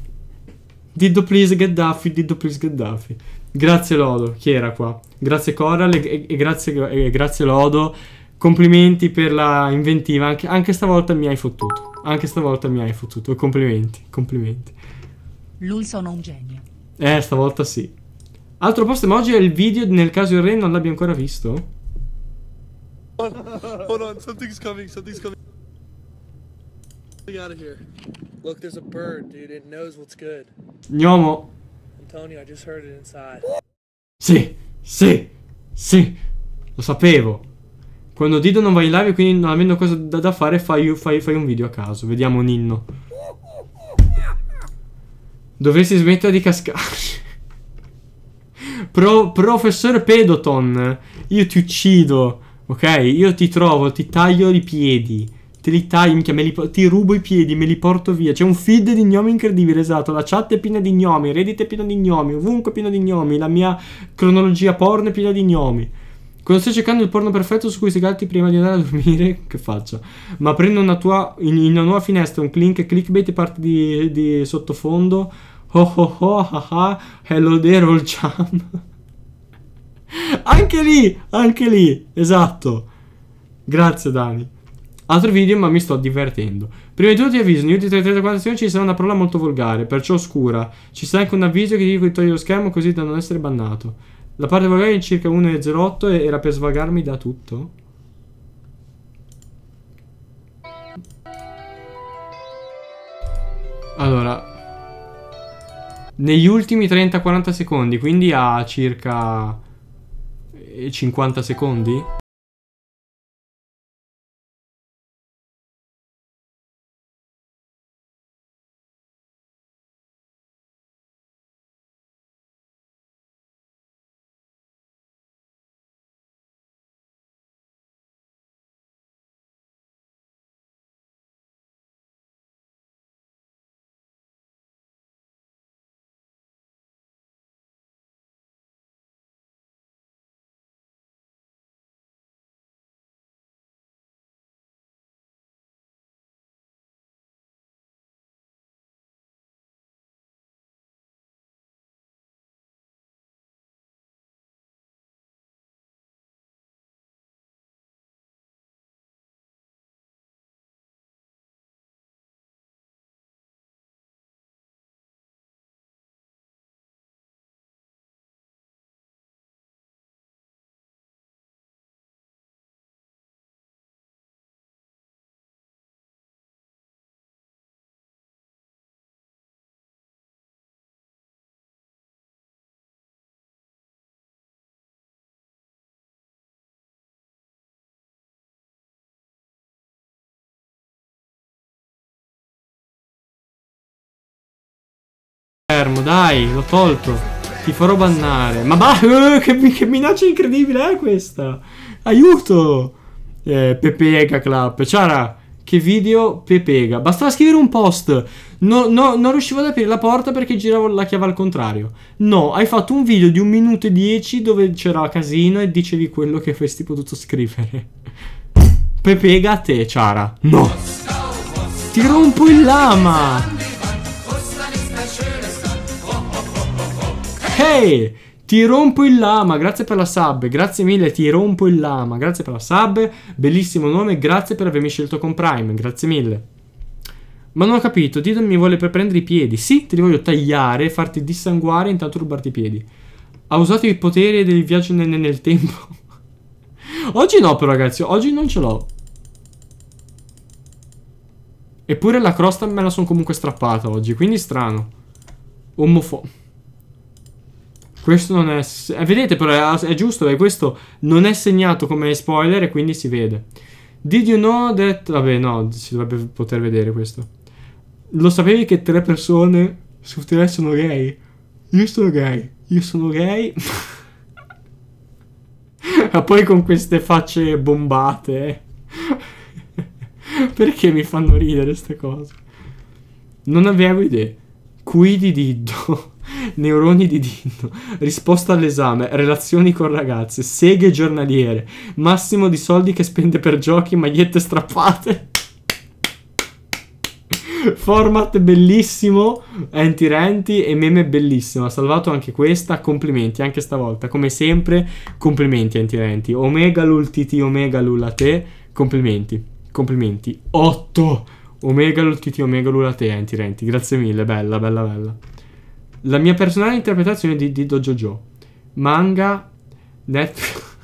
Diddo please Gheddafi, Diddo please Gheddafi. Grazie Lodo, chi era qua? Grazie Coral e, e, e grazie, e grazie Lodo. Complimenti per la inventiva, anche, anche stavolta mi hai fottuto. Anche stavolta mi hai fottuto. Complimenti, complimenti.
Lui sono un genio.
Eh, stavolta sì. Altro post emoji è il video nel caso il re non l'abbia ancora visto.
Oh, hold on, something's coming, something's coming. Look, there's a bird, dude. It knows what's good. Gnomo. Antonio, I just heard it inside.
Sì, sì, sì. Lo sapevo. Quando Dido non va in live, quindi non avendo cosa da, da fare, fai, fai, fai, un video a caso. Vediamo Ninno. Dovresti smettere di cascare. [LAUGHS] Pro, professor Pedoton, io ti uccido, ok? Io ti trovo, ti taglio i piedi. Te li taglio, minchia, li, ti rubo i piedi, me li porto via. C'è un feed di gnomi incredibile, esatto. La chat è piena di gnomi, Reddit è piena di gnomi, ovunque è pieno di gnomi. La mia cronologia porn è piena di gnomi. Quando stai cercando il porno perfetto su cui segarti prima di andare a dormire, [LAUGHS] che faccio? Ma prendo una tua, in, in una nuova finestra un link clickbait e parte di, di, sottofondo. Oh oh oh, ah ah, hello there old cham. [LAUGHS] anche lì, anche lì, esatto. Grazie Dani. Altro video, ma mi sto divertendo. Prima di tutto ti avviso, in YouTube 3347 ci sarà una parola molto volgare, perciò oscura. Ci sarà anche un avviso che ti dico di togliere lo schermo così da non essere bannato. La parte vagare in circa 1,08 e era per svagarmi da tutto? Allora Negli ultimi 30-40 secondi Quindi a circa 50 secondi fermo, dai, l'ho tolto. Ti farò bannare. Ma bah, [LAUGHS] eh, uh, che, che, minaccia incredibile è eh, questa? Aiuto! Eh, Pepega Club. Ciara, che video Pepega. Bastava scrivere un post. No, no, non riuscivo ad aprire la porta perché giravo la chiave al contrario. No, hai fatto un video di un minuto e dieci dove c'era casino e dicevi quello che avresti potuto scrivere. Pepega a te, Ciara. No! Ti rompo il lama! Hey! Ti rompo il lama, grazie per la sub, grazie mille, ti rompo il lama, grazie per la sub, bellissimo nome, grazie per avermi scelto con Prime, grazie mille. Ma non ho capito, Didon mi vuole per prendere i piedi. Sì, te li voglio tagliare, farti dissanguare e intanto rubarti i piedi. Ha usato i poteri del viaggio nel, nel tempo. [LAUGHS] oggi no però ragazzi, oggi non ce l'ho. Eppure la crosta me la sono comunque strappata oggi, quindi strano. Omofo... Questo non è... Eh, vedete però, è, è giusto perché questo non è segnato come spoiler e quindi si vede. Did you know that... Vabbè, no, si dovrebbe poter vedere questo. Lo sapevi che tre persone su tre sono gay? Io sono gay. Io sono gay. [LAUGHS] Ma poi con queste facce bombate. Eh. [LAUGHS] Perché mi fanno ridere queste cose? Non avevo idee. Qui di Diddo neuroni di dito, risposta all'esame, relazioni con ragazze, seghe giornaliere, massimo di soldi che spende per giochi, magliette strappate. Format bellissimo, enti renti e meme bellissimo. Ha salvato anche questa. Complimenti anche stavolta. Come sempre, complimenti anti-renti. Omega lul omega lula a te. Complimenti, complimenti. 8. Omega lul omega lula a te enti renti Grazie mille, bella, bella, bella. La mia personale interpretazione di, di Dojojo. Manga, Netflix... [LAUGHS]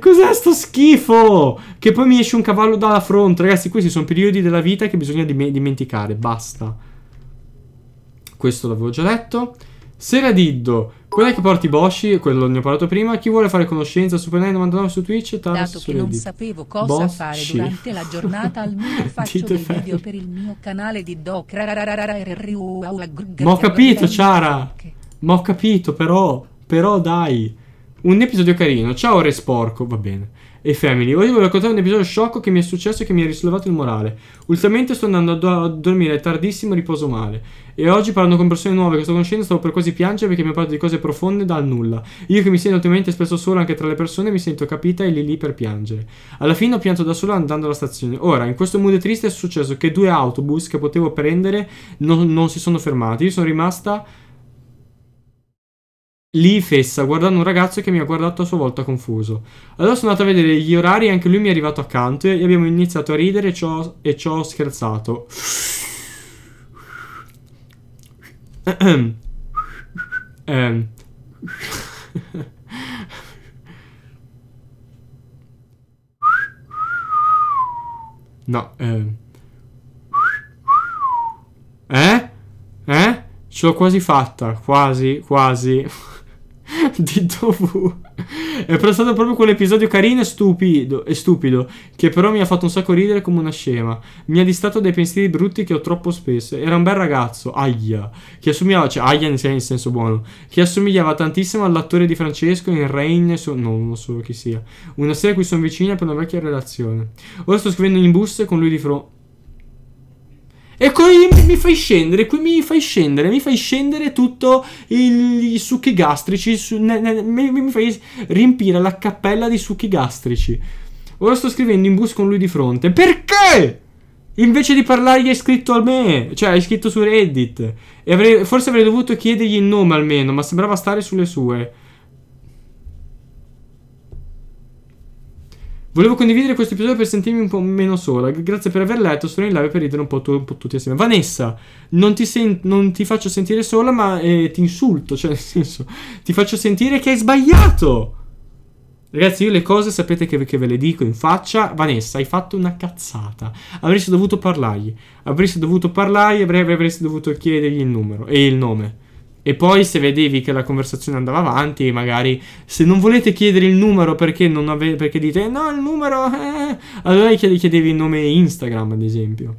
Cos'è sto schifo? Che poi mi esce un cavallo dalla fronte. Ragazzi, questi sono periodi della vita che bisogna dim dimenticare. Basta. Questo l'avevo già detto. Seradiddo. Quella che porti Boshi, quello ne ho parlato prima. Chi vuole fare conoscenza su Penai 99 su Twitch? Dato che non sapevo cosa Boshi. fare durante
la giornata, almeno faccio dei video per il mio canale di Doc. Ma
ho capito, Ciara. Ma ho capito, però. Però dai. Un episodio carino. Ciao, Re Sporco. Va bene e Family. Oggi voglio raccontare un episodio sciocco che mi è successo e che mi ha risollevato il morale. Ultimamente sto andando a, do a dormire tardissimo, riposo male. E oggi parlando con persone nuove che sto conoscendo stavo per quasi piangere perché mi ha parlato di cose profonde dal nulla. Io che mi sento ultimamente spesso solo anche tra le persone mi sento capita e lì lì per piangere. Alla fine ho pianto da solo andando alla stazione. Ora, in questo mood triste è successo che due autobus che potevo prendere non, non si sono fermati. Io sono rimasta lì fessa, guardando un ragazzo che mi ha guardato a sua volta confuso. Allora sono andato a vedere gli orari, e anche lui mi è arrivato accanto e abbiamo iniziato a ridere e ci ho, scherzato. eh. No, eh. Eh? Eh? Ce l'ho quasi fatta, quasi, quasi. [LAUGHS] di Dovu. È stato proprio quell'episodio carino e stupido, e stupido, che però mi ha fatto un sacco ridere come una scema. Mi ha distratto dai pensieri brutti che ho troppo spesso. Era un bel ragazzo, aia, che assomigliava, cioè aia in senso buono, che assomigliava tantissimo all'attore di Francesco in Rain, so, no, non so chi sia. Una sera a cui sono vicina per una vecchia relazione. Ora sto scrivendo in bus con lui di fronte e qui mi fai scendere, qui mi fai scendere, mi fai scendere tutto il, i succhi gastrici, su, ne, ne, mi, mi fai riempire la cappella di succhi gastrici. Ora sto scrivendo in bus con lui di fronte. Perché? Invece di parlargli hai scritto a me, cioè hai scritto su Reddit. E avrei, forse avrei dovuto chiedergli il nome almeno, ma sembrava stare sulle sue. Volevo condividere questo episodio per sentirmi un po' meno sola. Grazie per aver letto, sono in live per ridere un po', tu, un po tutti assieme. Vanessa, non ti, sen- non ti, faccio sentire sola, ma eh, ti insulto, cioè [LAUGHS] nel senso, ti faccio sentire che hai sbagliato. Ragazzi, io le cose sapete che, che, ve le dico in faccia. Vanessa, hai fatto una cazzata. Avresti dovuto parlargli. Avresti dovuto parlargli, avresti dovuto chiedergli il numero e il nome. E poi se vedevi che la conversazione andava avanti, magari se non volete chiedere il numero perché, non ave- perché dite no il numero, eh", allora gli chiedevi il nome Instagram ad esempio.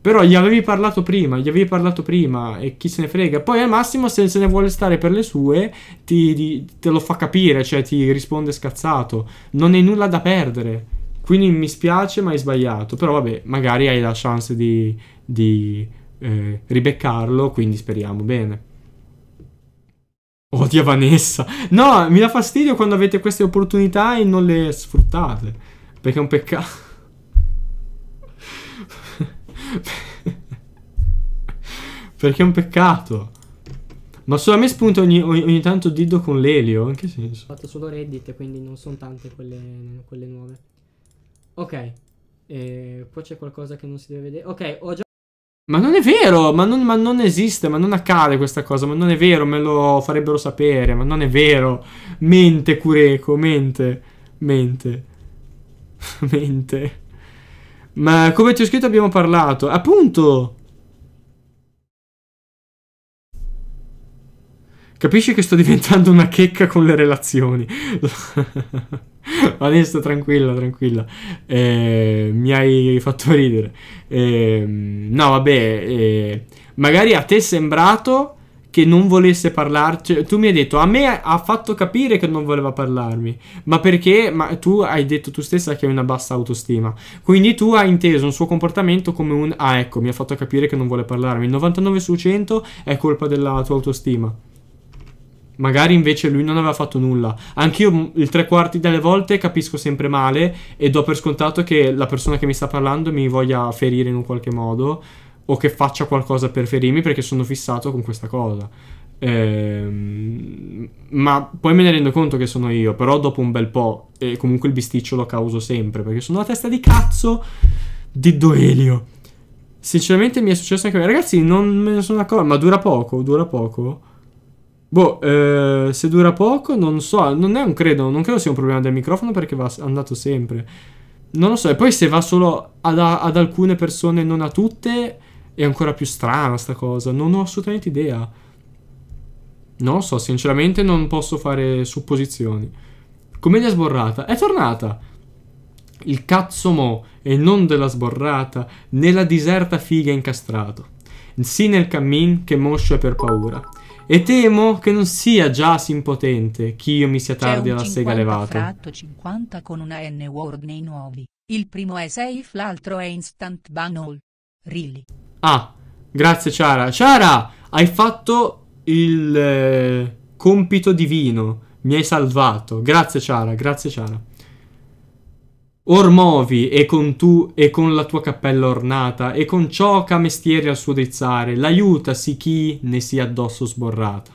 Però gli avevi parlato prima, gli avevi parlato prima e chi se ne frega. Poi al massimo se se ne vuole stare per le sue ti, ti, te lo fa capire, cioè ti risponde scazzato. Non hai nulla da perdere. Quindi mi spiace ma hai sbagliato. Però vabbè, magari hai la chance di, di eh, ribeccarlo, quindi speriamo bene. Odia Vanessa. No, mi dà fastidio quando avete queste opportunità e non le sfruttate. Perché è un peccato. perché è un peccato. Ma solo a me spunta ogni, ogni, ogni tanto Dido con l'elio. In che senso? Ho fatto solo Reddit, quindi non sono tante quelle, quelle nuove. Ok. Eh, qua c'è qualcosa che non si deve vedere. Ok, ho già... Ma non è vero, ma non, ma non, esiste, ma non accade questa cosa, ma non è vero, me lo farebbero sapere, ma non è vero. Mente Cureco, mente, mente, [LAUGHS] mente. Ma come ti ho scritto abbiamo parlato, appunto, Capisci che sto diventando una checca con le relazioni. Adesso [LAUGHS] tranquilla, tranquilla. Eh, mi hai fatto ridere. Eh, no, vabbè. Eh, magari a te è sembrato che non volesse parlarci. Tu mi hai detto, a me ha fatto capire che non voleva parlarmi. Ma perché? Ma tu hai detto tu stessa che hai una bassa autostima. Quindi tu hai inteso un suo comportamento come un... Ah, ecco, mi ha fatto capire che non vuole parlarmi. Il 99 su 100 è colpa della tua autostima. Magari invece lui non aveva fatto nulla. Anch'io il tre quarti delle volte capisco sempre male e do per scontato che la persona che mi sta parlando mi voglia ferire in un qualche modo o che faccia qualcosa per ferirmi perché sono fissato con questa cosa. Ehm, ma poi me ne rendo conto che sono io, però dopo un bel po' e comunque il bisticcio lo causo sempre perché sono la testa di cazzo di Doelio. Sinceramente mi è successo anche a me. Ragazzi, non me ne sono accorto, ma dura poco, dura poco. Boh, eh, se dura poco, non so, non è un credo, non credo sia un problema del microfono perché va andato sempre. Non lo so, e poi se va solo ad, ad alcune persone e non a tutte, è ancora più strana sta cosa, non ho assolutamente idea. Non lo so, sinceramente non posso fare supposizioni. Commedia sborrata, è tornata! Il cazzo mo, e non della sborrata, nella diserta figa incastrato. Sì nel cammin che moscio è per paura e temo che non sia già simpotente chi io mi sia tardi alla sega levata. fratto
50 con una N word nei nuovi. Il primo è safe, l'altro è instant banal. Really.
Ah, grazie Ciara. Ciara, hai fatto il eh, compito divino. Mi hai salvato. Grazie Ciara, grazie Ciara. Or movi, e con tu e con la tua cappella ornata e con ciò che ha mestieri al suo drizzare, l'aiuta sì chi ne sia addosso sborrata.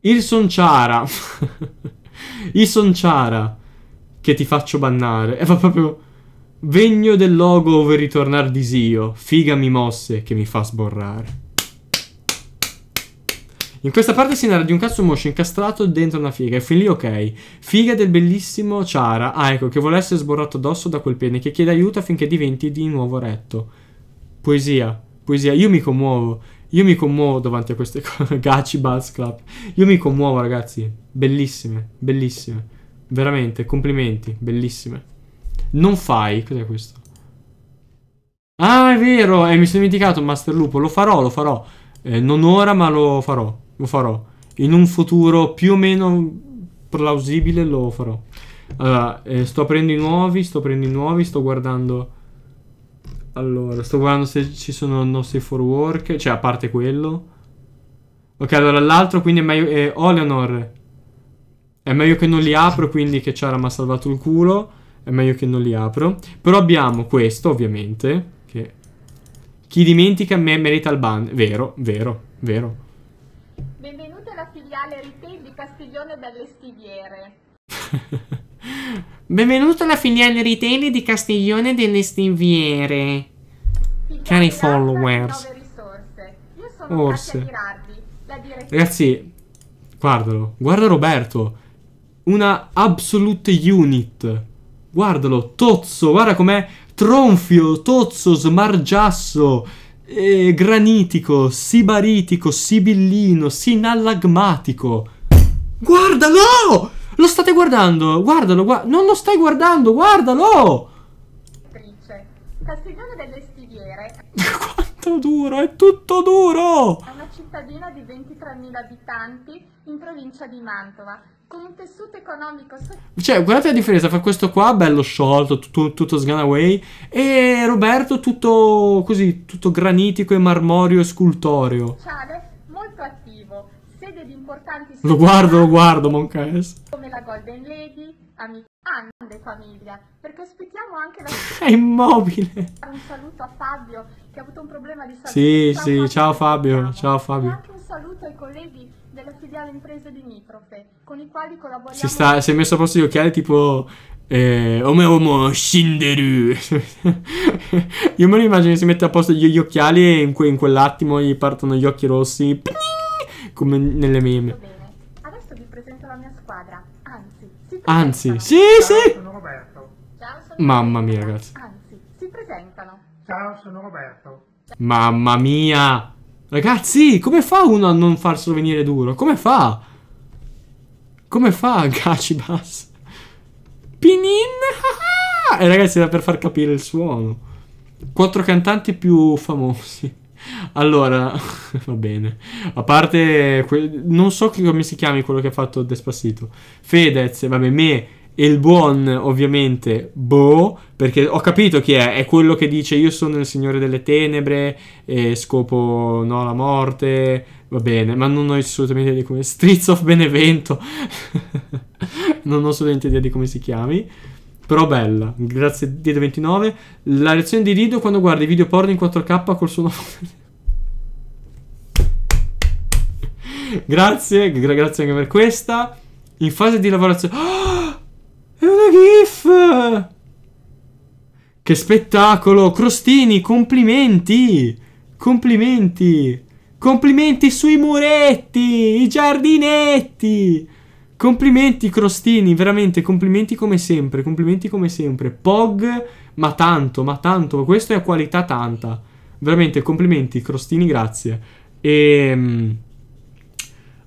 Il sonciara, [LAUGHS] il sonciara che ti faccio bannare, e va proprio vegno del logo ove ritornar disio, figa mi mosse che mi fa sborrare. In questa parte si narra di un cazzo incastrato dentro una figa. E fin lì ok. Figa del bellissimo Ciara. Ah, ecco, che vuole essere sborrato addosso da quel pene. Che chiede aiuto affinché diventi di nuovo retto. Poesia. Poesia. Io mi commuovo. Io mi commuovo davanti a queste cose. [LAUGHS] Gachi Buzz Club. Io mi commuovo, ragazzi. Bellissime. Bellissime. Veramente. Complimenti. Bellissime. Non fai. Cos'è questo? Ah, è vero. Eh, mi sono dimenticato, Master Lupo. Lo farò, lo farò. Eh, non ora, ma lo farò lo farò. In un futuro più o meno plausibile lo farò. Allora, eh, sto aprendo i nuovi, sto aprendo i nuovi, sto guardando... Allora, sto guardando se ci sono no safe for work, cioè a parte quello. Ok, allora l'altro quindi è meglio... Eh, Oleanor. È meglio che non li apro, quindi che Chara mi ha salvato il culo. È meglio che non li apro. Però abbiamo questo, ovviamente, che... Chi dimentica me merita il ban. Vero, vero, vero.
Gallery Tale di Castiglione delle Stiviere.
[LAUGHS] Benvenuto alla filiale retail di Castiglione delle Stiviere. Cari followers. Io Ragazzi, eh guardalo. Guarda Roberto. Una absolute unit. Guardalo, tozzo. Guarda com'è tronfio, tozzo, smargiasso eh, granitico, sibaritico, sibillino, sinallagmatico. Guardalo! Lo state guardando! Guardalo, gua non lo stai guardando, guardalo!
Castiglione delle Stiviere. [LAUGHS]
Quanto duro, è tutto duro! È una
cittadina di 23.000 abitanti in provincia di Mantova, con un tessuto economico.
Cioè, guardate la differenza fra questo qua, bello sciolto, tutto, tutto sganaway, e Roberto tutto così, tutto granitico e marmorio e scultoreo.
Sociale, molto attivo, sede di importanti... Lo guardo, lo
guardo, Moncaes.
Come la Golden Lady, amici, grande famiglia, perché ospitiamo anche la... [LAUGHS]
È immobile!
Un saluto a Fabio, che ha avuto un problema di salute. Sì, ciao sì, Fabio. ciao Fabio, ciao Fabio. E anche un saluto ai colleghi della filiale imprese limitrofe con i quali collaboriamo. Si,
sta, si è messo a posto gli occhiali tipo. Eh, ome omo shinderu. [LAUGHS] Io me lo immagino che si mette a posto gli, occhiali e in, que in quell'attimo gli partono gli occhi rossi. Pling, come nelle meme. Adesso vi presento
la mia squadra. Anzi,
si Anzi, sì, sì.
sono Roberto. Mamma mia, ragazzi. Anzi, si presentano. Ciao, sono Roberto.
Mamma mia. Ragazzi, come fa uno a non farselo venire duro? Come fa? Come fa Gachibas? Pinin! E [LAUGHS] eh, ragazzi era per far capire il suono. Quattro cantanti più famosi. Allora, [LAUGHS] va bene. A parte, non so come si chiami quello che ha fatto Despassito. Fedez, vabbè, me e il buon, ovviamente, Bo, perché ho capito chi è, è quello che dice io sono il signore delle tenebre, e scopo no la morte, Va bene, ma non ho assolutamente idea di come... Streets of Benevento. [LAUGHS] non ho assolutamente idea di come si chiami. Però bella, grazie Dido29. La reazione di Dido quando guarda i video porno in 4K col suo... nome. [LAUGHS] grazie, gra grazie anche per questa. In fase di lavorazione... Oh, [GASPS] è una GIF! Che spettacolo! Crostini, complimenti! Complimenti! Complimenti sui muretti, i giardinetti. Complimenti Crostini, veramente complimenti come sempre, complimenti come sempre. Pog, ma tanto, ma tanto, questo è a qualità tanta. Veramente complimenti Crostini, grazie. E ehm,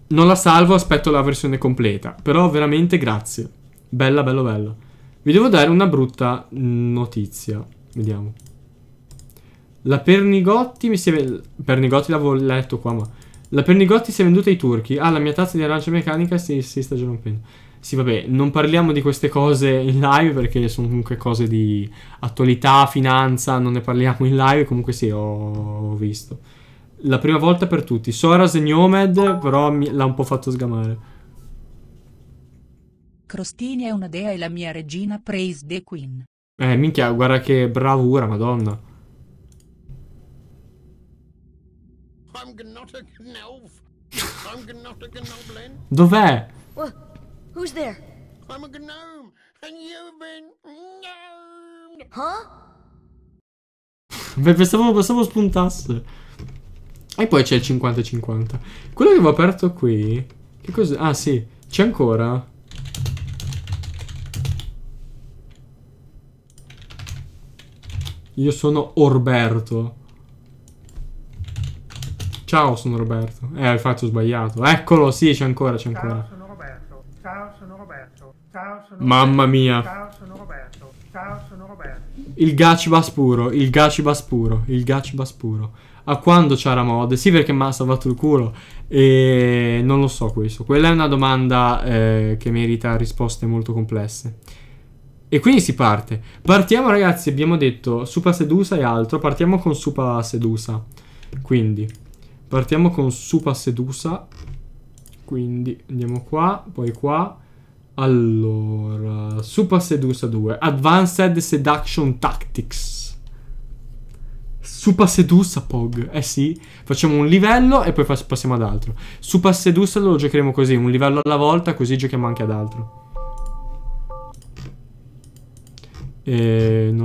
non la salvo, aspetto la versione completa, però veramente grazie. Bella, bello, bello. Vi devo dare una brutta notizia. Vediamo. La Pernigotti mi si è... Pernigotti l'avevo letto qua, ma... La Pernigotti si è venduta ai turchi. Ah, la mia tazza di arancia meccanica si, si sta già rompendo. Sì, vabbè, non parliamo di queste cose in live perché sono comunque cose di attualità, finanza, non ne parliamo in live, comunque sì, ho, ho visto. La prima volta per tutti. Soras e Gnomed, però l'ha un po' fatto sgamare.
Crostini è una dea e la mia regina praise the queen.
Eh, minchia, guarda che bravura, madonna. Dov'è?
Well, who's there? I'm a gnome and you've been gnomed. Huh?
Beh, pensavo, pensavo spuntasse. E poi c'è il 50-50. Quello che avevo aperto qui. Che cos'è? Ah, sì. C'è ancora. Io sono Orberto. Ciao, sono Roberto. Eh, hai fatto sbagliato. Eccolo, sì, c'è ancora, c'è ancora. Ciao, sono Roberto. Ciao, sono Roberto. Ciao, sono Mamma mia. Ciao, sono Roberto. Ciao, sono Roberto. Il Gacibas puro, il Gacibas puro, il Gacibas puro. A quando c'era mod? Sì, perché mi ha salvato il culo. E non lo so questo. Quella è una domanda eh, che merita risposte molto complesse. E quindi si parte. Partiamo ragazzi, abbiamo detto Supa Sedusa e altro. Partiamo con Supa Sedusa. Quindi... Partiamo con Supa Sedusa. Quindi andiamo qua, poi qua. Allora, Supa Sedusa 2, Advanced Seduction Tactics. Supa Sedusa Pog, eh sì, facciamo un livello e poi passiamo ad altro. Supa Sedusa lo giocheremo così, un livello alla volta, così giochiamo anche ad altro. E non